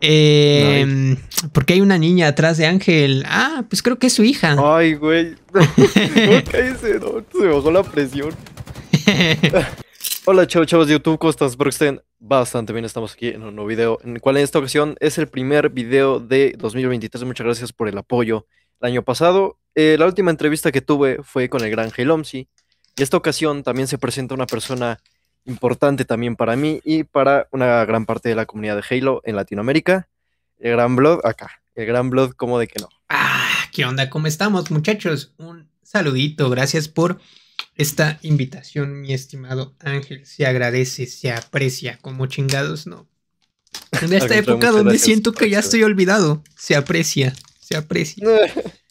Eh, Porque hay una niña atrás de Ángel. Ah, pues creo que es su hija. Ay, güey. Se bajó la presión. Hola, chavos, chavos de YouTube. ¿Cómo estás? Espero que estén bastante bien. Estamos aquí en un nuevo video, en el cual en esta ocasión es el primer video de 2023. Muchas gracias por el apoyo. El año pasado, eh, la última entrevista que tuve fue con el gran omsi Y esta ocasión también se presenta una persona importante también para mí y para una gran parte de la comunidad de Halo en Latinoamérica. El Gran blog acá. El Gran blog como de que no. Ah, ¿qué onda? ¿Cómo estamos, muchachos? Un saludito. Gracias por esta invitación, mi estimado Ángel. Se agradece, se aprecia, como chingados, ¿no? En esta época donde siento que ya estoy olvidado, se aprecia, se aprecia.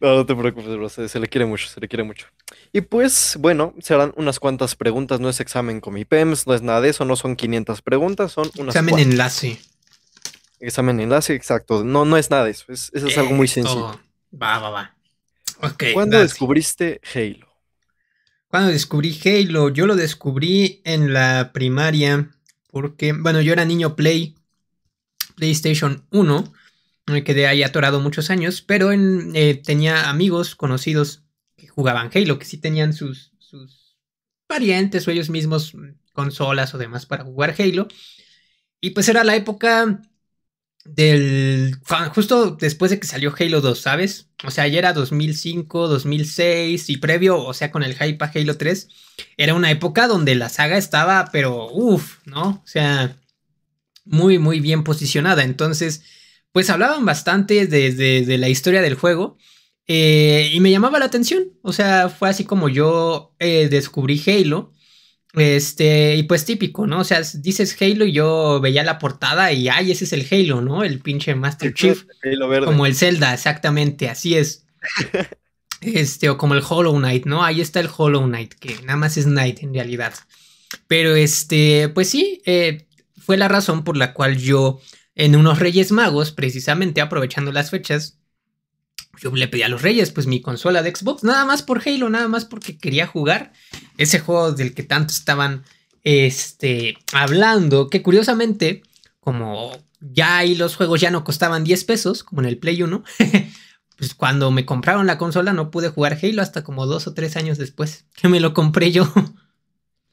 No, no te preocupes, se le quiere mucho, se le quiere mucho. Y pues, bueno, serán unas cuantas preguntas. No es examen con mi PEMS, no es nada de eso, no son 500 preguntas, son unas. Examen enlace. Examen enlace, exacto. No, no es nada de eso. Es, eso es algo muy eh, sencillo. Va, va, va. ¿Cuándo descubriste Halo? Cuando descubrí Halo, yo lo descubrí en la primaria, porque, bueno, yo era niño Play, PlayStation 1, me quedé ahí atorado muchos años, pero eh, tenía amigos conocidos jugaban Halo, que sí tenían sus, sus parientes o ellos mismos mm, consolas o demás para jugar Halo. Y pues era la época del... justo después de que salió Halo 2, ¿sabes? O sea, ya era 2005, 2006 y previo, o sea, con el hype a Halo 3, era una época donde la saga estaba, pero uff, ¿no? O sea, muy, muy bien posicionada. Entonces, pues hablaban bastante desde de la historia del juego eh, y me llamaba la atención. O sea, fue así como yo eh, descubrí Halo. Este, y pues típico, ¿no? O sea, dices Halo y yo veía la portada y ay, ese es el Halo, ¿no? El pinche Master Chief. Como el Zelda, exactamente, así es. este, o como el Hollow Knight, ¿no? Ahí está el Hollow Knight, que nada más es Knight en realidad. Pero este, pues sí, eh, fue la razón por la cual yo en unos Reyes Magos, precisamente aprovechando las fechas, yo le pedí a los Reyes, pues mi consola de Xbox, nada más por Halo, nada más porque quería jugar ese juego del que tanto estaban este, hablando, que curiosamente, como ya ahí los juegos ya no costaban 10 pesos, como en el Play 1, pues cuando me compraron la consola no pude jugar Halo hasta como dos o tres años después que me lo compré yo.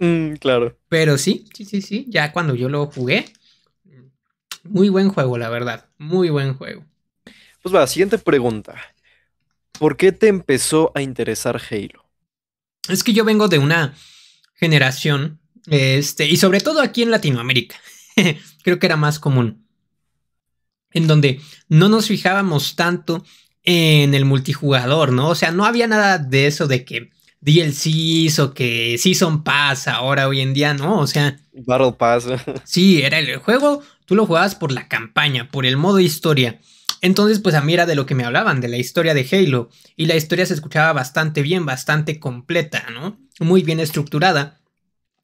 Mm, claro. Pero sí, sí, sí, sí, ya cuando yo lo jugué, muy buen juego, la verdad, muy buen juego. Pues va, siguiente pregunta. ¿Por qué te empezó a interesar Halo? Es que yo vengo de una generación, este, y sobre todo aquí en Latinoamérica, creo que era más común, en donde no nos fijábamos tanto en el multijugador, ¿no? O sea, no había nada de eso de que DLCs o que Season Pass ahora hoy en día, ¿no? O sea... Battle Pass. sí, era el juego, tú lo jugabas por la campaña, por el modo historia. Entonces, pues a mí era de lo que me hablaban, de la historia de Halo, y la historia se escuchaba bastante bien, bastante completa, ¿no? Muy bien estructurada.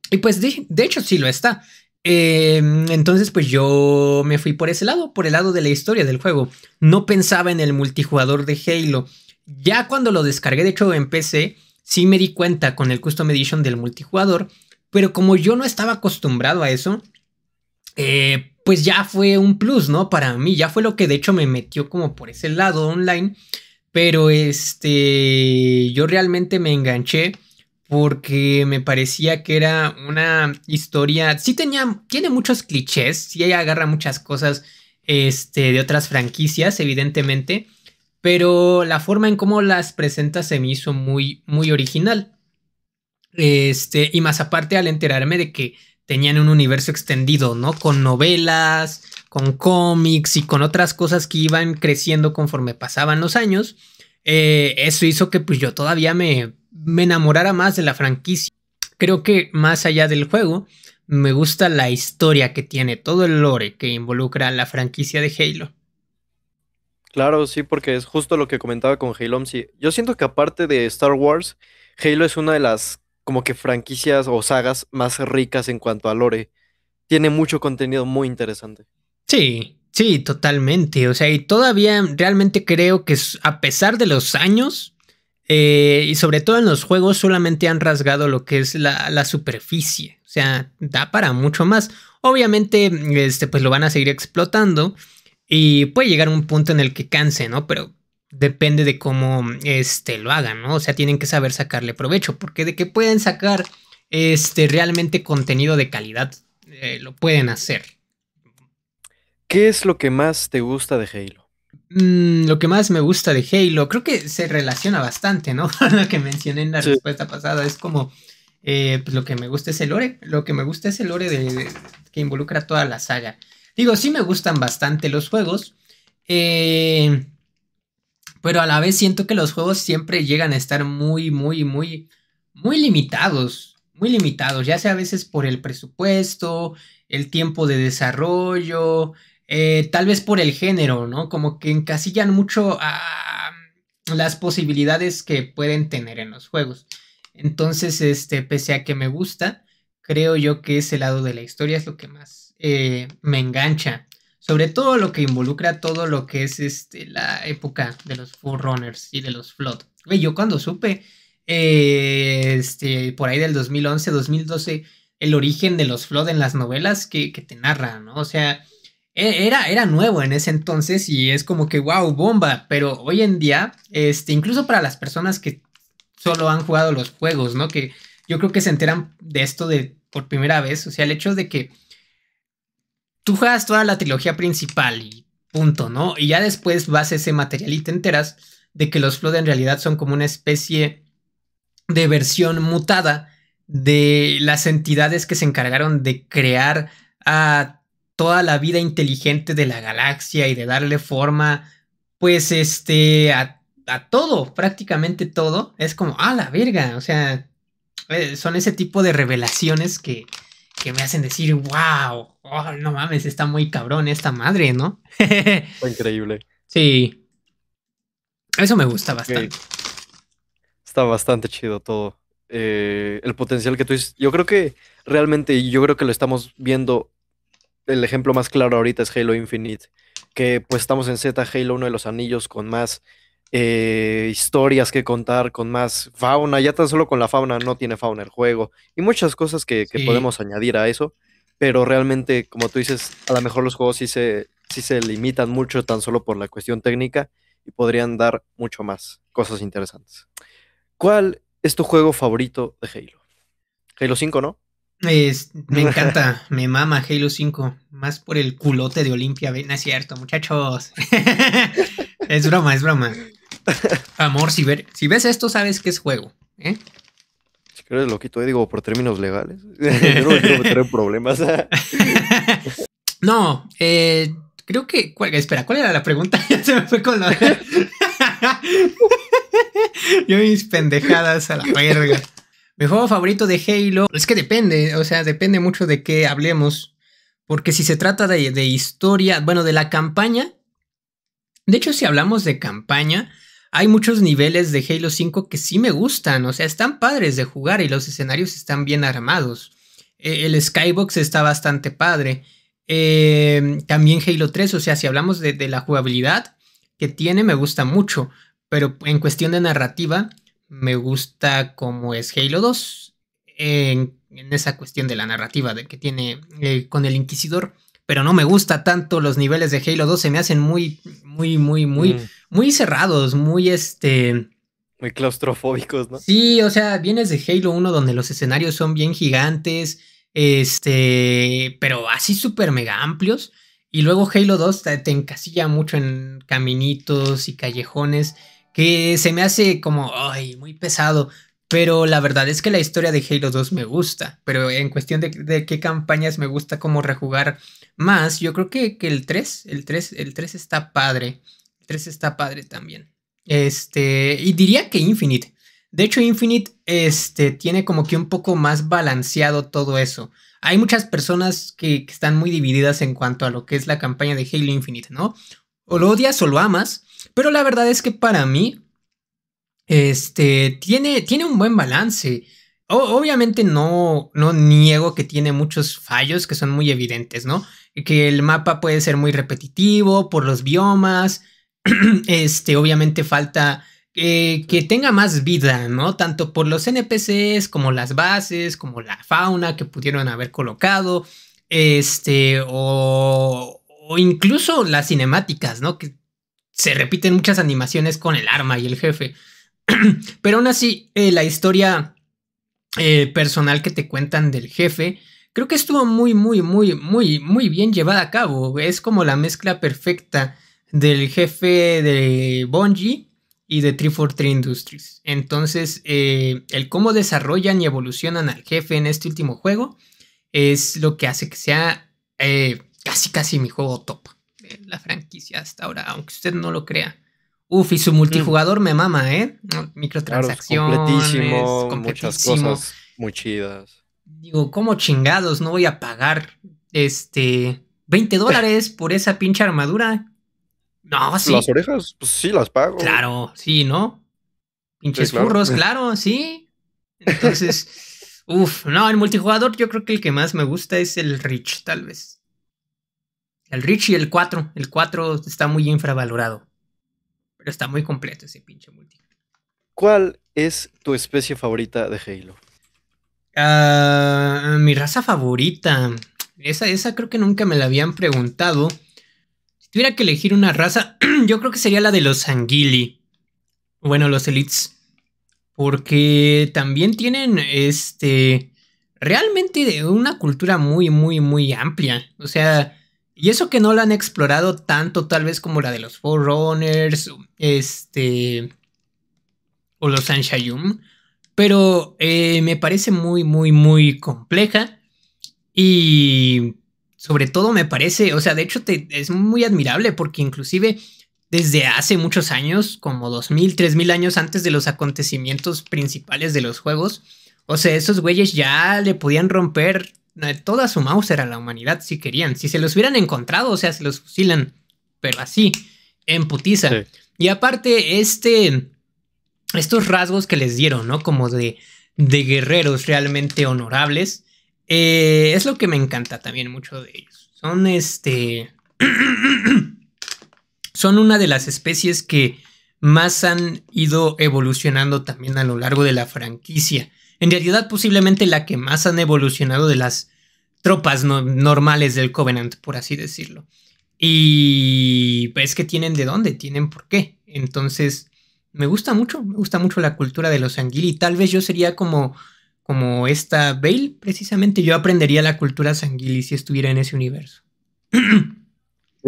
Y pues de, hecho sí lo está. Em, entonces, pues yo me fui por ese lado, por el lado de la historia del juego. No pensaba en el multijugador de Halo. Ya cuando lo descargué, de hecho, en PC, sí me di cuenta con el Custom Edition del multijugador, pero como yo no estaba acostumbrado a eso, eh, pues ya fue un plus, ¿no? Para mí, ya fue lo que de hecho me metió como por ese lado online. Pero este, yo realmente me enganché porque me parecía que era una historia, sí tenía, tiene muchos clichés, sí ella agarra muchas cosas este, de otras franquicias, evidentemente, pero la forma en cómo las presenta se me hizo muy, muy original. Este, y más aparte al enterarme de que tenían un universo extendido, ¿no? Con novelas, con cómics y con otras cosas que iban creciendo conforme pasaban los años. Eh, eso hizo que pues yo todavía me, me enamorara más de la franquicia. Creo que más allá del juego, me gusta la historia que tiene, todo el lore que involucra la franquicia de Halo. Claro, sí, porque es justo lo que comentaba con Halo. Yo siento que aparte de Star Wars, Halo es una de las como que franquicias o sagas más ricas en cuanto a lore. Tiene mucho contenido muy interesante. Sí, sí, totalmente. O sea, y todavía realmente creo que a pesar de los años, eh, y sobre todo en los juegos, solamente han rasgado lo que es la, la superficie. O sea, da para mucho más. Obviamente, este, pues lo van a seguir explotando. Y puede llegar un punto en el que canse, ¿no? Pero depende de cómo este, lo hagan, ¿no? O sea, tienen que saber sacarle provecho, porque de que pueden sacar este, realmente contenido de calidad, eh, lo pueden hacer. ¿Qué es lo que más te gusta de Halo? Mm, lo que más me gusta de Halo, creo que se relaciona bastante, ¿no? lo que mencioné en la respuesta pasada, es como... Eh, pues lo que me gusta es el lore, lo que me gusta es el lore de, que involucra toda la saga. Digo, sí me gustan bastante los juegos. Eh, pero a la vez siento que los juegos siempre llegan a estar muy, muy, muy, muy limitados. Muy limitados, ya sea a veces por el presupuesto, el tiempo de desarrollo, eh, tal vez por el género, ¿no? Como que encasillan mucho a las posibilidades que pueden tener en los juegos. Entonces, este, pese a que me gusta, creo yo que ese lado de la historia es lo que más eh, me engancha sobre todo lo que involucra todo lo que es este, la época de los Forerunners y de los Flood. Güey, yo cuando supe, eh, este, por ahí del 2011, 2012, el origen de los Flood en las novelas que, te narran, ¿no? O sea, e, era, era nuevo en ese entonces y es como que, wow, bomba, pero hoy en día, este, incluso para las personas que solo han jugado los juegos, ¿no? Que yo creo que se enteran de esto de por primera vez, o sea, el hecho de que tú juegas toda la trilogía principal y punto, ¿no? Y ya después vas a ese material y te enteras de que los Flood en realidad son como una especie de versión mutada de las entidades que se encargaron de crear a toda la vida inteligente de la galaxia y de darle forma, pues, este, a, a todo, prácticamente todo. Es como, ah, la verga, o sea, eh, son ese tipo de revelaciones que, que me hacen decir, wow, oh, no mames, está muy cabrón esta madre, ¿no? Fue increíble. Sí. Eso me gusta bastante. Está bastante chido todo. Eh, el potencial que tú dices. Yo creo que realmente, yo creo que lo estamos viendo. El ejemplo más claro ahorita es Halo Infinite. Que pues estamos en Z, Halo, uno de los anillos con más eh, historias que contar, con más fauna, ya tan solo con la fauna no tiene fauna el juego, y muchas cosas que, podemos añadir a eso, pero realmente, como tú dices, a lo mejor los juegos sí se, se limitan mucho tan solo por la cuestión técnica y podrían dar mucho más cosas interesantes. ¿Cuál es tu juego favorito de Halo? Halo 5, ¿no? me encanta, me mama Halo 5, más por el culote de Olimpia, no es cierto, muchachos. Es broma, es broma. Amor, si, ves esto, sabes que es juego. ¿eh? Si crees loquito, eh, digo, por términos legales. Yo no quiero problemas. no, eh, creo que. espera, ¿cuál era la pregunta? Ya se me fue con la. Yo mis pendejadas a la verga. Mi juego favorito de Halo. Es que depende, o sea, depende mucho de qué hablemos. Porque si se trata de historia, bueno, de la campaña, de hecho, si hablamos de campaña, hay muchos niveles de Halo 5 que sí me gustan, o sea, están padres de jugar y los escenarios están bien armados. E, el skybox está bastante padre. Em, también Halo 3, o sea, si hablamos de, la jugabilidad que tiene, me gusta mucho, pero en cuestión de narrativa, me gusta como es Halo 2, en, esa cuestión de la narrativa que tiene eh, con el Inquisidor pero no me gusta tanto los niveles de Halo 2, se me hacen muy, muy, muy, muy, mm. muy cerrados, muy este... Muy claustrofóbicos, ¿no? Sí, o sea, vienes de Halo 1 donde los escenarios son bien gigantes, este, pero así súper mega amplios. Y luego Halo 2 te, encasilla mucho en caminitos y callejones que se me hace como, ay, muy pesado. Pero la verdad es que la historia de Halo 2 me gusta. Pero en cuestión de, qué campañas me gusta como rejugar más, yo creo que, el 3, el 3, el 3 está padre. El 3 está padre también. Este, y diría que Infinite. De hecho, Infinite este, tiene como que un poco más balanceado todo eso. Hay muchas personas que, que están muy divididas en cuanto a lo que es la campaña de Halo Infinite, ¿no? O lo odias o lo amas, pero la verdad es que para mí este, tiene, tiene un buen balance. obviamente no, no niego que tiene muchos fallos que son muy evidentes, ¿no? Que el mapa puede ser muy repetitivo por los biomas. este, obviamente falta eh, que tenga más vida, ¿no? Tanto por los NPCs como las bases, como la fauna que pudieron haber colocado. Este, o, o incluso las cinemáticas, ¿no? Que se repiten muchas animaciones con el arma y el jefe. Pero aún así, eh, la historia eh, personal que te cuentan del jefe, creo que estuvo muy, muy, muy, muy, muy bien llevada a cabo. Es como la mezcla perfecta del jefe de Bungie y de 343 Industries. Entonces, eh, el cómo desarrollan y evolucionan al jefe en este último juego es lo que hace que sea casi, casi mi juego top de la franquicia hasta ahora, aunque usted no lo crea. Uf, y su mm. multijugador me mama, ¿eh? Microtransacciones, completísimo, muchas cosas muy chidas. Digo, ¿cómo chingados no voy a pagar este 20 dólares por esa pinche armadura? No, sí. Las orejas, pues sí, las pago. Claro, sí, ¿no? Pinches burros claro. claro, sí. Entonces, uff, no, el multijugador yo creo que el que más me gusta es el Rich, tal vez. El Rich y el 4. El 4 está muy infravalorado. Pero está muy completo ese pinche multi. ¿Cuál es tu especie favorita de Halo? Ah, mi raza favorita. Esa, esa creo que nunca me la habían preguntado. Si tuviera que elegir una raza, yo creo que sería la de los Anguili. Bueno, los Elites. Porque también tienen este. Realmente una cultura muy, muy, muy amplia. O sea, y eso que no la han explorado tanto, tal vez como la de los Forerunners, este. o los Anshayum. Pero eh, me parece muy, muy, muy compleja. Y sobre todo me parece, o sea, de hecho es muy admirable porque inclusive desde hace muchos años, como 2000, 3000 años antes de los acontecimientos principales de los juegos, o sea, esos güeyes ya le podían romper toda su Mauser a la humanidad si querían. Si se los hubieran encontrado, o sea, se los fusilan, pero así, en putiza. Y aparte, este, estos rasgos que les dieron, ¿no? Como de, de guerreros realmente honorables, eh, es lo que me encanta también mucho de ellos. Son este... son una de las especies que más han ido evolucionando también a lo largo de la franquicia. En realidad, posiblemente la que más han evolucionado de las tropas normales del Covenant, por así decirlo. Y es que tienen de dónde, tienen por qué. Entonces, me gusta mucho, me gusta mucho la cultura de los Sanguili. Tal vez yo sería como, como esta Bale, precisamente. Yo aprendería la cultura Sanguili si estuviera en ese universo.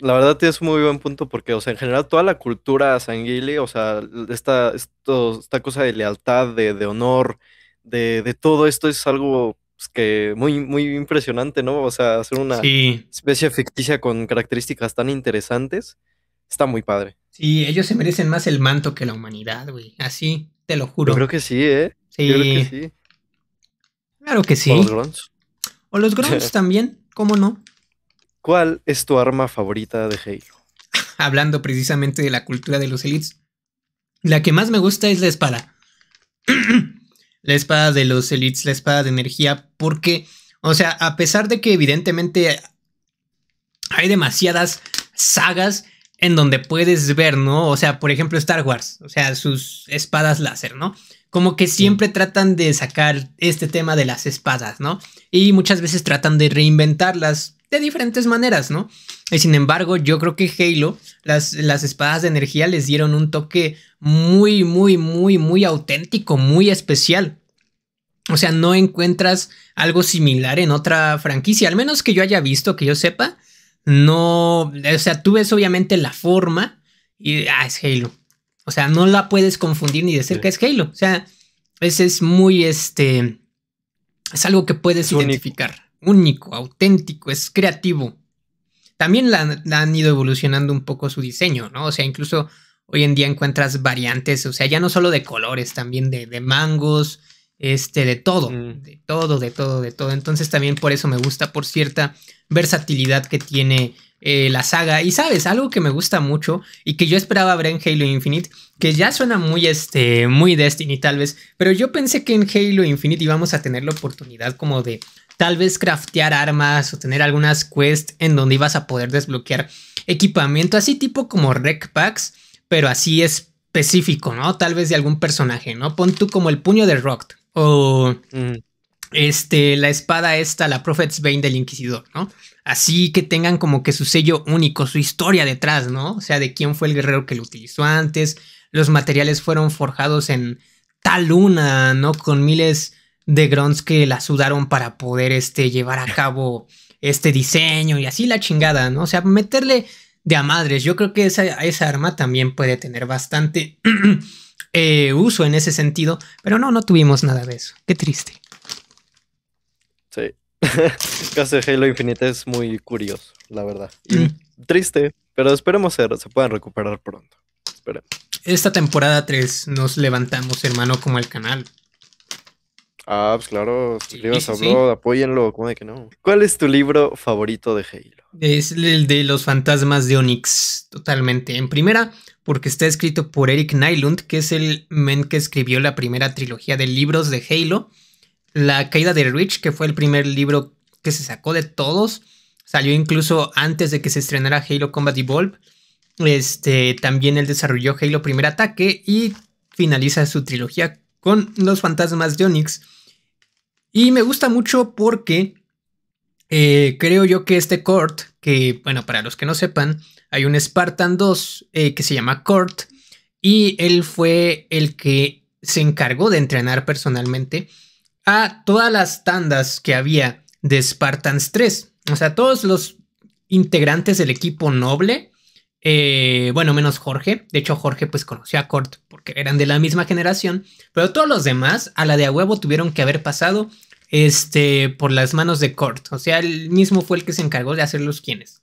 La verdad tienes un muy buen punto porque, o sea, en general toda la cultura sanguili, o sea, esta, esto, esta cosa de lealtad, de, honor, de, de, todo esto es algo pues, que muy, muy impresionante, ¿no? O sea, hacer una especie ficticia con características tan interesantes, está muy padre. Sí, ellos se merecen más el manto que la humanidad, güey. Así, te lo juro. creo que sí, ¿eh? Sí. sí. Claro que sí. O los Grunts. O los Grunts también, ¿cómo no? ¿Cuál es tu arma favorita de Halo? Hablando precisamente de la cultura de los elites. La que más me gusta es la espada. la espada de los elites, la espada de energía, porque, o sea, a pesar de que evidentemente hay demasiadas sagas en donde puedes ver, ¿no? O sea, por ejemplo, Star Wars, o sea, sus espadas láser, ¿no? como que siempre tratan de sacar este tema de las espadas, ¿no? Y muchas veces tratan de reinventarlas de diferentes maneras, ¿no? Y sin embargo, yo creo que Halo, las, las espadas de energía les dieron un toque muy, muy, muy, muy auténtico, muy especial. O sea, no encuentras algo similar en otra franquicia, al menos que yo haya visto, que yo sepa. No, o sea, tú ves obviamente la forma y, ah, es Halo. O sea, no la puedes confundir ni de cerca, es Halo. O sea, ese es muy este. Es algo que puedes identificar. Único. auténtico, es creativo. También la, han ido evolucionando un poco su diseño, ¿no? O sea, incluso hoy en día encuentras variantes, o sea, ya no solo de colores, también de, mangos, este, de todo, mm. de todo, de todo, de todo. Entonces también por eso me gusta, por cierta versatilidad que tiene eh, la saga. Y sabes, algo que me gusta mucho y que yo esperaba ver en Halo Infinite, que ya suena muy, este, muy Destiny tal vez, pero yo pensé que en Halo Infinite íbamos a tener la oportunidad como de tal vez craftear armas o tener algunas quests en donde ibas a poder desbloquear equipamiento, así tipo como rec packs, pero así específico, ¿no? Tal vez de algún personaje, ¿no? Pon tú como el puño de Rock o este, la espada esta, la Prophet's Bane del Inquisidor, ¿no? así que tengan como que su sello único, su historia detrás, ¿no? O sea, de quién fue el guerrero que lo utilizó antes, los materiales fueron forjados en tal luna, ¿no? Con miles de grons que la sudaron para poder este, llevar a cabo este diseño y así la chingada, ¿no? O sea, meterle de a madres. Yo creo que esa, arma también puede tener bastante eh, uso en ese sentido, pero no, no tuvimos nada de eso. Qué triste el caso de Halo Infinite es muy curioso, la verdad. Y mm. triste, pero esperemos que se puedan recuperar pronto. Esta temporada 3 nos levantamos, hermano, como el canal. Ah, pues claro, suscríbanse sí, apóyenlo, ¿cómo de que no? ¿Cuál es tu libro favorito de Halo? Es el de los fantasmas de Onyx, totalmente. En primera, porque está escrito por Eric Nylund, que es el men que escribió la primera trilogía de libros de Halo. La caída de Rich, que fue el primer libro que se sacó de todos, salió incluso antes de que se estrenara Halo Combat Evolve. Este, también él desarrolló Halo Primer Ataque y finaliza su trilogía con Los Fantasmas de Onyx. Y me gusta mucho porque eh, creo yo que este Kurt... que bueno, para los que no sepan, hay un Spartan 2 eh, que se llama Kurt. y él fue el que se encargó de entrenar personalmente a todas las tandas que había de Spartans 3. O sea, todos los integrantes del equipo noble, eh, bueno, menos Jorge. De hecho, Jorge pues conoció a Kurt porque eran de la misma generación, pero todos los demás a la de a huevo tuvieron que haber pasado este, por las manos de Kurt. O sea, él mismo fue el que se encargó de hacer los quienes.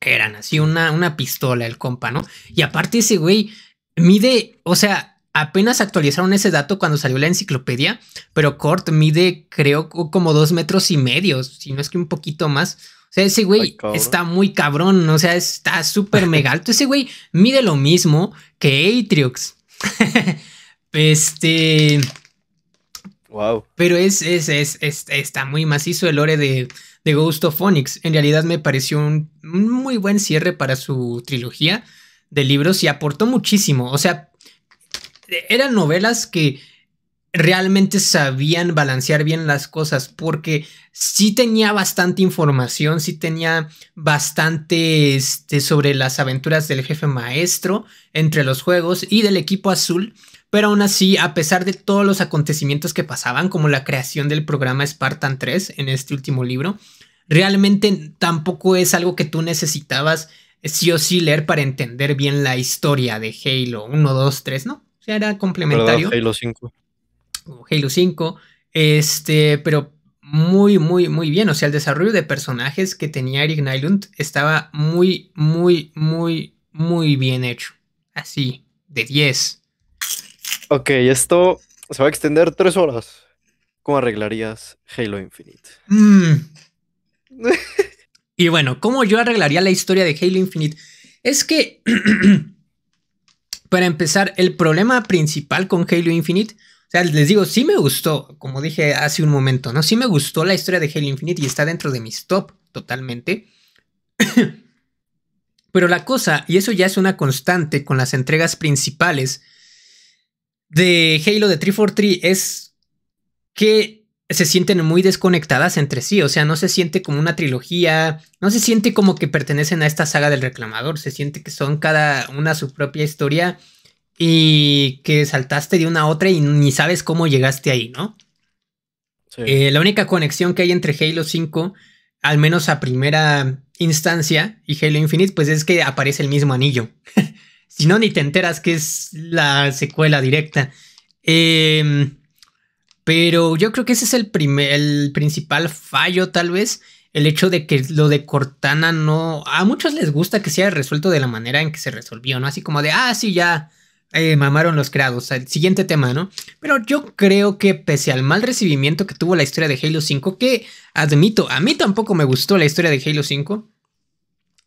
Eran así una, una pistola el compa, ¿no? Y aparte ese güey mide, o sea, Apenas actualizaron ese dato cuando salió la enciclopedia, pero Kort mide, creo, como dos metros y medio, si no es que un poquito más. O sea, ese güey está muy cabrón, o sea, está súper mega alto. Ese güey mide lo mismo que Atriox. este. Wow. Pero es, es, es, está muy macizo el lore de, de Ghost of Onyx. En realidad me pareció un muy buen cierre para su trilogía de libros y aportó muchísimo. O sea, eran novelas que realmente sabían balancear bien las cosas porque sí tenía bastante información, sí tenía bastante este, sobre las aventuras del jefe maestro entre los juegos y del equipo azul, pero aún así, a pesar de todos los acontecimientos que pasaban, como la creación del programa Spartan 3 en este último libro, realmente tampoco es algo que tú necesitabas sí o sí leer para entender bien la historia de Halo 1, 2, 3, ¿no? O sea, era complementario. Halo 5. Halo 5. Este, pero muy, muy, muy bien. O sea, el desarrollo de personajes que tenía Eric Nylund estaba muy, muy, muy, muy bien hecho. Así, de 10. Ok, esto se va a extender tres horas. ¿Cómo arreglarías Halo Infinite? Mm. y bueno, ¿cómo yo arreglaría la historia de Halo Infinite? Es que para empezar, el problema principal con Halo Infinite, o sea, les digo, sí me gustó, como dije hace un momento, ¿no? Sí me gustó la historia de Halo Infinite y está dentro de mis top totalmente. Pero la cosa, y eso ya es una constante con las entregas principales de Halo de 343, es que se sienten muy desconectadas entre sí, o sea, no se siente como una trilogía, no se siente como que pertenecen a esta saga del reclamador, se siente que son cada una su propia historia y que saltaste de una a otra y ni sabes cómo llegaste ahí, ¿no? Eh, la única conexión que hay entre Halo 5, al menos a primera instancia, y Halo Infinite, pues es que aparece el mismo anillo. si no, ni te enteras que es la secuela directa. Eh, pero yo creo que ese es el, primer, el principal fallo, tal vez. El hecho de que lo de Cortana no. A muchos les gusta que sea resuelto de la manera en que se resolvió, ¿no? Así como de, ah, sí, ya eh, mamaron los creados. El siguiente tema, ¿no? Pero yo creo que pese al mal recibimiento que tuvo la historia de Halo 5, que admito, a mí tampoco me gustó la historia de Halo 5.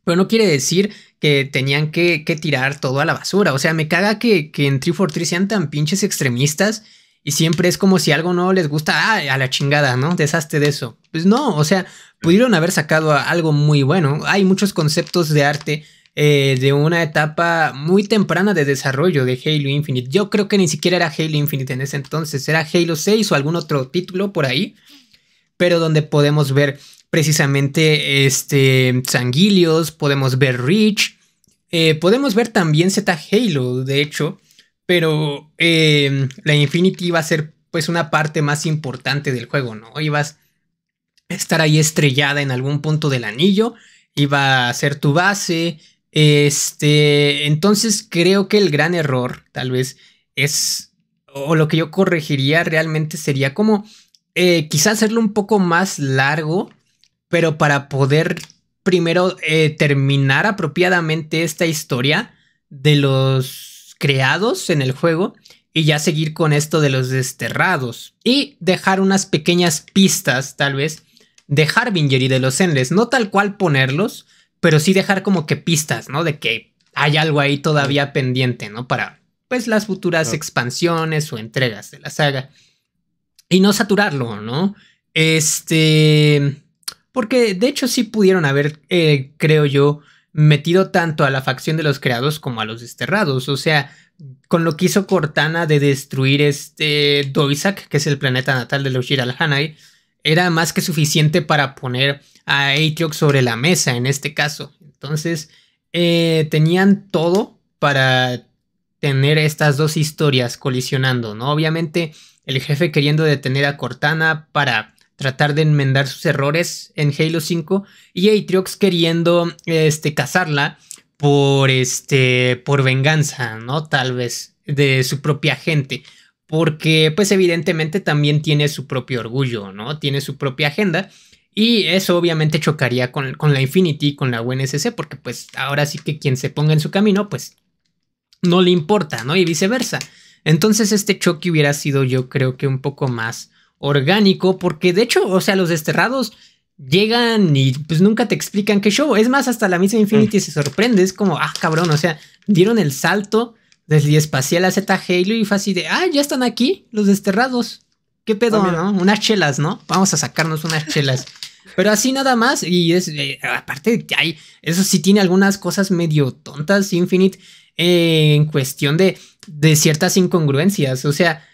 Pero no quiere decir que tenían que, tirar todo a la basura. O sea, me caga que, que en 343 sean tan pinches extremistas y siempre es como si algo no les gusta, ah, a la chingada, ¿no? Deshazte de eso. Pues no, o sea, pudieron haber sacado algo muy bueno. Hay muchos conceptos de arte eh, de una etapa muy temprana de desarrollo de Halo Infinite. Yo creo que ni siquiera era Halo Infinite en ese entonces, era Halo 6 o algún otro título por ahí, pero donde podemos ver precisamente este Sanguilios, podemos ver Reach, eh, podemos ver también Z Halo, de hecho, pero eh, la Infinity iba a ser pues una parte más importante del juego, ¿no? Ibas a estar ahí estrellada en algún punto del anillo, iba a ser tu base, este, entonces creo que el gran error tal vez es, o lo que yo corregiría realmente sería como eh, quizás hacerlo un poco más largo, pero para poder primero eh, terminar apropiadamente esta historia de los creados en el juego y ya seguir con esto de los desterrados y dejar unas pequeñas pistas tal vez de Harbinger y de los Endless, no tal cual ponerlos, pero sí dejar como que pistas, ¿no? De que hay algo ahí todavía pendiente, ¿no? Para pues las futuras expansiones o entregas de la saga y no saturarlo, ¿no? Este porque de hecho sí pudieron haber, eh, creo yo, metido tanto a la facción de los creados como a los desterrados. O sea, con lo que hizo Cortana de destruir este Doisak, que es el planeta natal de los Hanai. era más que suficiente para poner a Atriox sobre la mesa en este caso. Entonces, eh, tenían todo para tener estas dos historias colisionando, ¿no? Obviamente, el jefe queriendo detener a Cortana para tratar de enmendar sus errores en Halo 5 y Atriox queriendo este, cazarla por, este, por venganza, ¿no? Tal vez de su propia gente. Porque pues evidentemente también tiene su propio orgullo, ¿no? Tiene su propia agenda. Y eso obviamente chocaría con, con la Infinity, con la UNSC, porque pues ahora sí que quien se ponga en su camino, pues no le importa, ¿no? Y viceversa. Entonces este choque hubiera sido yo creo que un poco más orgánico, porque de hecho, o sea, los desterrados llegan y pues nunca te explican qué show. Es más, hasta la misma Infinity se sorprende, es como, ah, cabrón, o sea, dieron el salto desde espacial a Z Halo y fue así de, ah, ya están aquí los desterrados. ¿Qué pedo, no? Unas chelas, ¿no? Vamos a sacarnos unas chelas. Pero así nada más, y es, eh, aparte, hay, eso sí tiene algunas cosas medio tontas, Infinite, eh, en cuestión de, de ciertas incongruencias. O sea,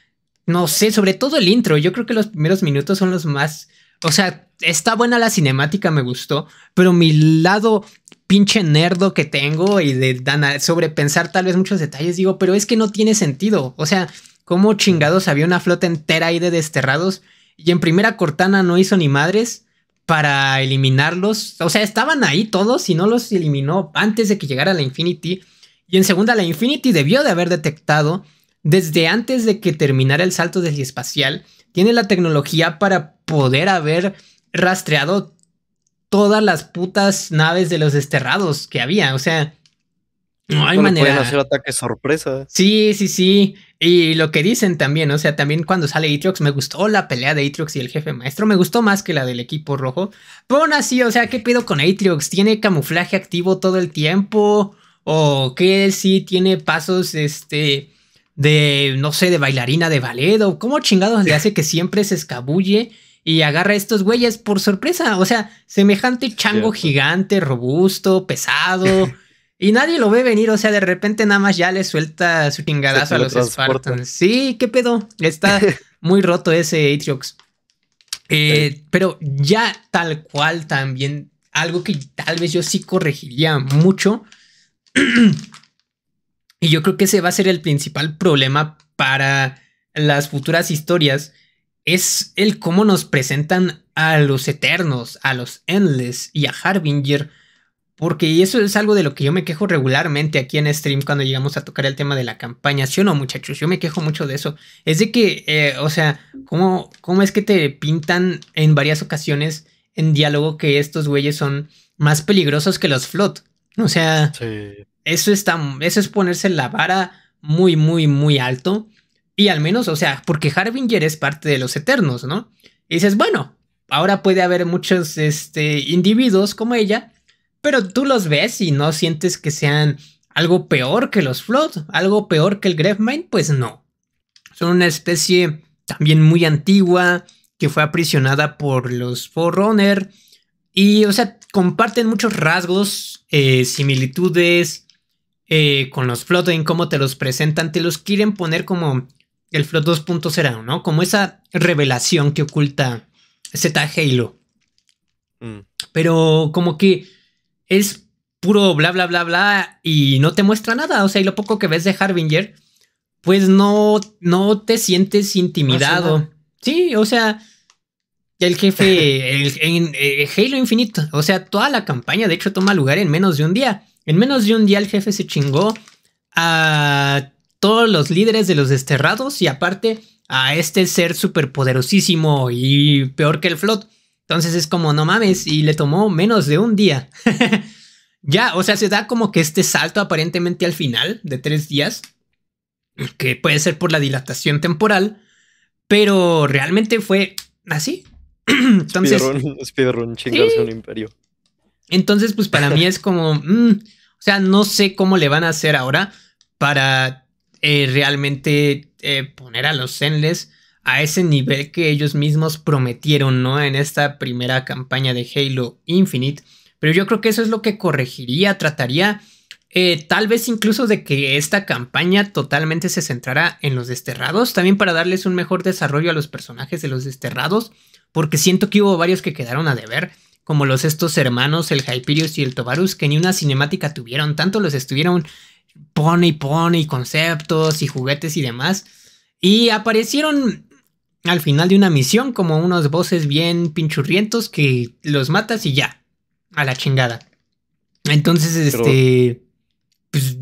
no sé, sobre todo el intro. Yo creo que los primeros minutos son los más. O sea, está buena la cinemática, me gustó, pero mi lado pinche nerdo que tengo y de sobrepensar tal vez muchos detalles, digo, pero es que no tiene sentido. O sea, ¿cómo chingados había una flota entera ahí de desterrados y en primera Cortana no hizo ni madres? para eliminarlos. O sea, estaban ahí todos y no los eliminó antes de que llegara la Infinity. Y en segunda, la Infinity debió de haber detectado desde antes de que terminara el salto del espacial, tiene la tecnología para poder haber rastreado todas las putas naves de los desterrados que había. O sea, no hay manera. Pueden hacer ataques sorpresa. Sí, sí, sí. Y lo que dicen también, o sea, también cuando sale Atriox me gustó la pelea de Atriox y el jefe maestro, me gustó más que la del equipo rojo. Pero aún así, o sea, ¿qué pido con Itrox? ¿Tiene camuflaje activo todo el tiempo? ¿O qué? Sí, tiene pasos, este, de, no sé, de bailarina de ballet o cómo chingados le hace que siempre se escabulle y agarra a estos güeyes por sorpresa. O sea, semejante chango gigante, robusto, pesado. y nadie lo ve venir, o sea, de repente nada más ya le suelta su chingadazo a los Spartans. Sí, qué pedo. Está muy roto ese Atriox. Eh, pero ya tal cual también, algo que tal vez yo sí corregiría mucho Y yo creo que ese va a ser el principal problema para las futuras historias, es el cómo nos presentan a los Eternos, a los Endless y a Harbinger, porque eso es algo de lo que yo me quejo regularmente aquí en stream cuando llegamos a tocar el tema de la campaña, ¿sí o no muchachos? Yo me quejo mucho de eso. Es de que, eh, o sea, ¿cómo, ¿cómo es que te pintan en varias ocasiones en diálogo que estos güeyes son más peligrosos que los Flood? O sea, sí eso, está, eso es ponerse la vara muy, muy, muy alto. Y al menos, o sea, porque Harbinger es parte de los Eternos, ¿no? Y dices, bueno, ahora puede haber muchos este, individuos como ella, pero tú los ves y no sientes que sean algo peor que los Flood, algo peor que el Grefmind, pues no. Son una especie también muy antigua que fue aprisionada por los Forerunner y, o sea, comparten muchos rasgos, eh, similitudes, eh, con los Floating cómo te los presentan, te los quieren poner como el Float 2.0, ¿no? Como esa revelación que oculta Z Halo. Mm. Pero como que es puro bla, bla, bla, bla y no te muestra nada. O sea, y lo poco que ves de Harbinger, pues no, no te sientes intimidado. sí, o sea, el jefe, el, eh, Halo infinito. o sea, toda la campaña de hecho toma lugar en menos de un día. En menos de un día el jefe se chingó a todos los líderes de los desterrados y aparte a este ser superpoderosísimo y peor que el Flot. Entonces es como, no mames, y le tomó menos de un día. ya, o sea, se da como que este salto aparentemente al final de tres días, que puede ser por la dilatación temporal, pero realmente fue así. Entonces, un imperio. Entonces, pues para mí es como, mm, o sea, no sé cómo le van a hacer ahora para eh, realmente eh, poner a los Zenless a ese nivel que ellos mismos prometieron, ¿no? En esta primera campaña de Halo Infinite. Pero yo creo que eso es lo que corregiría, trataría, eh, tal vez incluso de que esta campaña totalmente se centrara en los desterrados, también para darles un mejor desarrollo a los personajes de los desterrados, porque siento que hubo varios que quedaron a deber como los estos hermanos, el Hyperius y el Tobarus, que ni una cinemática tuvieron, tanto los estuvieron pone y pone y conceptos y juguetes y demás, y aparecieron al final de una misión como unos voces bien pinchurrientos que los matas y ya, a la chingada. Entonces, este, pues,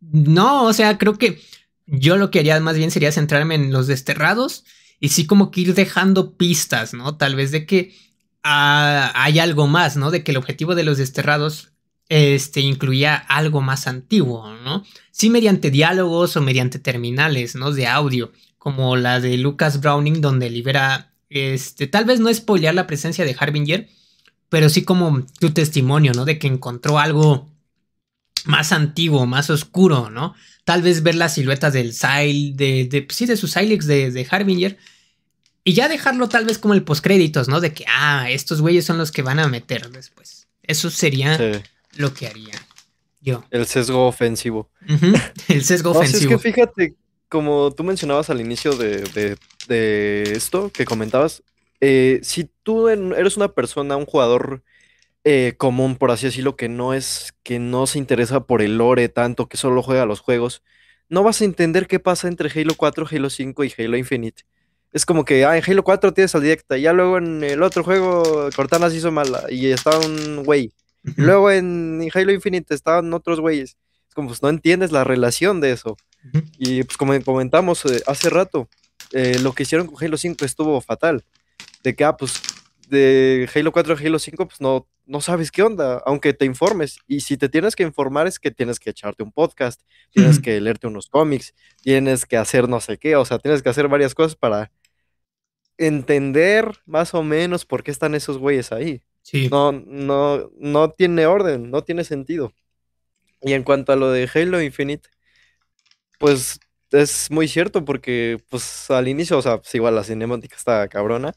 no, o sea, creo que yo lo que haría más bien sería centrarme en los desterrados y sí como que ir dejando pistas, ¿no? Tal vez de que hay algo más, ¿no? De que el objetivo de los desterrados este, incluía algo más antiguo, ¿no? Sí mediante diálogos o mediante terminales, ¿no? De audio, como la de Lucas Browning donde libera, este, tal vez no spoilear la presencia de Harbinger, pero sí como tu testimonio, ¿no? De que encontró algo más antiguo, más oscuro, ¿no? Tal vez ver las siluetas del Sile, de, pues sí, de su Silex de Harbinger, y ya dejarlo tal vez como el postcréditos, ¿no? De que, ah, estos güeyes son los que van a meter después. Eso sería lo que haría yo. El sesgo ofensivo. El sesgo ofensivo. Si es que fíjate, como tú mencionabas al inicio de, de, esto que comentabas, eh, si tú eres una persona, un jugador eh, común, por así decirlo, que no es, que no se interesa por el lore tanto, que solo juega los juegos, no vas a entender qué pasa entre Halo 4, Halo 5 y Halo Infinite es como que, ah, en Halo 4 tienes al directa, y ya luego en el otro juego Cortana se hizo mala y estaba un güey. luego en Halo Infinite estaban otros güeyes. Es como, pues no entiendes la relación de eso. Y pues como comentamos eh, hace rato, eh, lo que hicieron con Halo 5 estuvo fatal. De que, ah, pues de Halo 4 a Halo 5, pues no, no sabes qué onda, aunque te informes. Y si te tienes que informar es que tienes que echarte un podcast, tienes que leerte unos cómics, tienes que hacer no sé qué, o sea, tienes que hacer varias cosas para entender más o menos por qué están esos güeyes ahí. No, no, no tiene orden, no tiene sentido. Y en cuanto a lo de Halo Infinite, pues es muy cierto porque pues al inicio, o sea, pues, igual la cinemática está cabrona.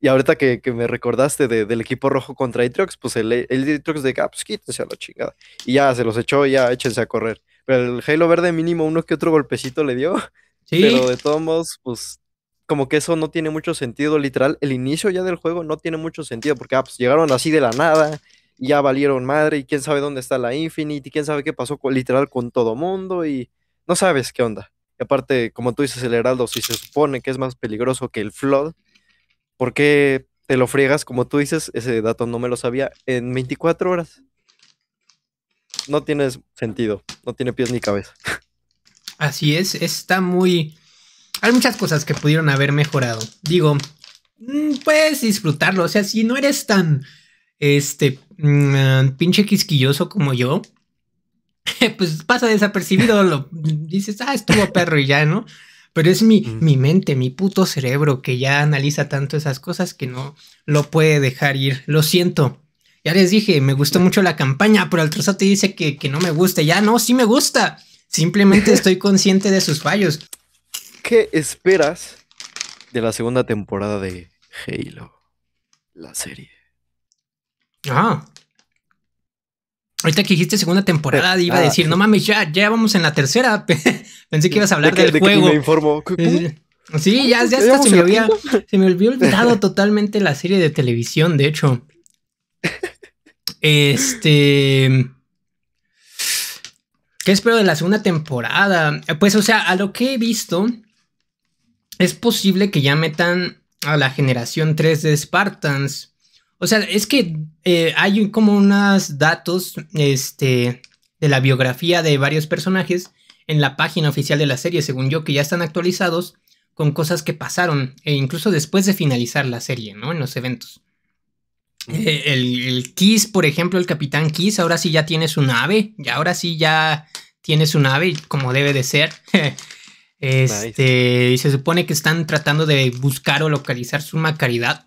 Y ahorita que, me recordaste del equipo rojo contra Atrox, pues el, el Atrox de Caps, ah, pues, quítense a la chingada. Y ya se los echó, ya échense a correr. Pero el Halo verde mínimo uno que otro golpecito le dio. Pero de todos modos, pues como que eso no tiene mucho sentido, literal. El inicio ya del juego no tiene mucho sentido, porque ah, pues, llegaron así de la nada, ya valieron madre, y quién sabe dónde está la Infinity, quién sabe qué pasó literal con todo mundo, y no sabes qué onda. Y aparte, como tú dices, el Heraldo, si se supone que es más peligroso que el Flood, ¿por qué te lo friegas? Como tú dices, ese dato no me lo sabía, en 24 horas. No tiene sentido, no tiene pies ni cabeza. Así es, está muy hay muchas cosas que pudieron haber mejorado. Digo, mm, puedes disfrutarlo. O sea, si no eres tan, este, mm, ah, pinche quisquilloso como yo, pues pasa desapercibido. Lo, dices, ah, estuvo perro y ya, ¿no? Pero es mi, mm. mi mente, mi puto cerebro que ya analiza tanto esas cosas que no lo puede dejar ir. Lo siento. Ya les dije, me gustó mucho la campaña, pero el trozo te dice que, que no me gusta. Ya no, sí me gusta. Simplemente estoy consciente de sus fallos. ¿Qué esperas de la segunda temporada de Halo? La serie. Ah. Ahorita que dijiste segunda temporada, iba a ah. decir, no mames, ya, ya vamos en la tercera. Pensé que ibas a hablar ¿De del juego. me Sí, ya, se me, había, se me olvidado totalmente la serie de televisión, de hecho. Este. ¿Qué espero de la segunda temporada? Pues, o sea, a lo que he visto, es posible que ya metan a la generación 3 de Spartans. O sea, es que eh, hay como unos datos este, de la biografía de varios personajes en la página oficial de la serie, según yo, que ya están actualizados con cosas que pasaron, e incluso después de finalizar la serie, ¿no? En los eventos. Eh, el, Kiss, por ejemplo, el Capitán Kiss, ahora sí ya tiene su nave, y ahora sí ya tiene su nave como debe de ser. Este, y se supone que están tratando de buscar o localizar suma caridad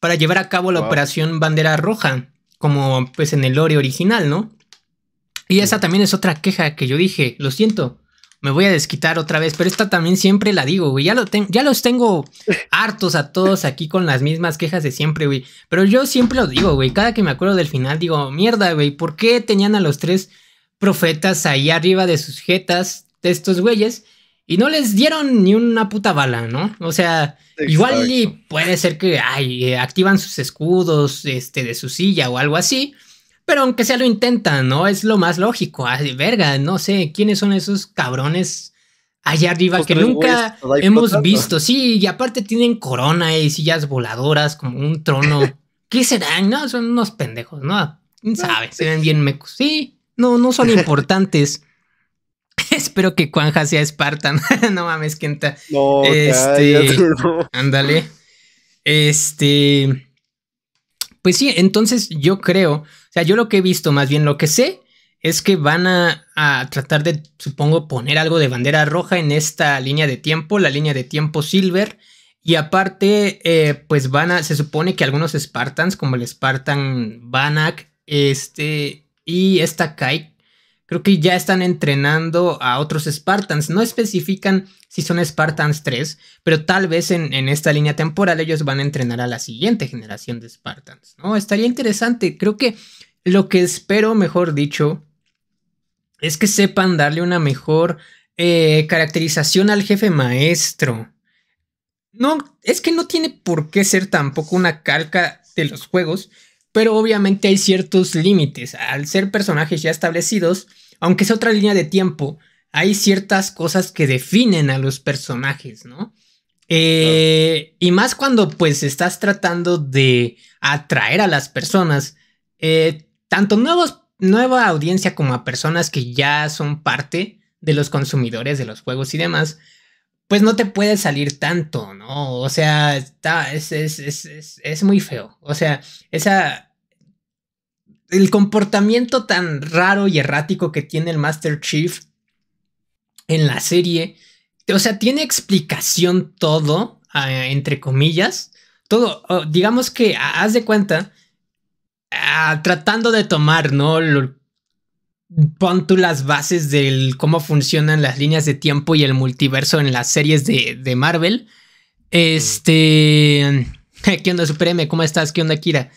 para llevar a cabo la operación Bandera Roja, como pues en el lore original, ¿no? Y esa también es otra queja que yo dije, lo siento, me voy a desquitar otra vez, pero esta también siempre la digo, güey, ya, ya los tengo hartos a todos aquí con las mismas quejas de siempre, güey, pero yo siempre lo digo, güey, cada que me acuerdo del final digo, mierda, güey, ¿por qué tenían a los tres profetas ahí arriba de sus jetas de estos güeyes y no les dieron ni una puta bala, ¿no? O sea, igual puede ser que ay, eh, activan sus escudos este, de su silla o algo así, pero aunque sea lo intentan, ¿no? Es lo más lógico. verga, no sé quiénes son esos cabrones allá arriba que nunca hemos visto. Sí, y aparte tienen corona y sillas voladoras como un trono. ¿Qué serán? No, son unos pendejos, ¿no? ¿Quién sabe? Se ven bien mecos. Sí, no, no son importantes. espero que Cuanja sea Spartan. no mames, Quinta. No, este, ándale. Este. Pues sí, entonces yo creo, o sea, yo lo que he visto, más bien lo que sé, es que van a, tratar de, supongo, poner algo de bandera roja en esta línea de tiempo, la línea de tiempo silver. Y aparte, eh, pues van a, se supone que algunos Spartans, como el Spartan Banak, este, y esta Kai, creo que ya están entrenando a otros Spartans. No especifican si son Spartans 3, pero tal vez en, esta línea temporal ellos van a entrenar a la siguiente generación de Spartans. ¿no? Estaría interesante. Creo que lo que espero, mejor dicho, es que sepan darle una mejor eh, caracterización al jefe maestro. No, es que no tiene por qué ser tampoco una calca de los juegos, pero obviamente hay ciertos límites. Al ser personajes ya establecidos, aunque es otra línea de tiempo, hay ciertas cosas que definen a los personajes, ¿no? Eh, y más cuando pues estás tratando de atraer a las personas, eh, tanto nuevos, nueva audiencia como a personas que ya son parte de los consumidores de los juegos y demás, pues no te puede salir tanto, ¿no? O sea, está, es, muy feo. O sea, esa... El comportamiento tan raro y errático que tiene el Master Chief en la serie, o sea, tiene explicación todo, ah, entre comillas, todo, oh, digamos que haz de cuenta, ah, tratando de tomar, ¿no? pon tú las bases del cómo funcionan las líneas de tiempo y el multiverso en las series de, de Marvel. Este. ¿Qué onda, supreme? ¿Cómo estás? ¿Qué onda, Kira?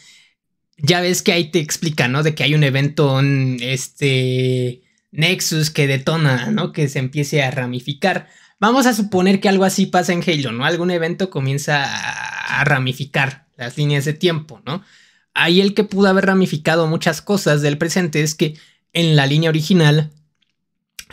Ya ves que ahí te explica, ¿no? De que hay un evento, en este. Nexus que detona, ¿no? Que se empiece a ramificar. Vamos a suponer que algo así pasa en Halo, ¿no? Algún evento comienza a ramificar las líneas de tiempo, ¿no? Ahí el que pudo haber ramificado muchas cosas del presente es que en la línea original,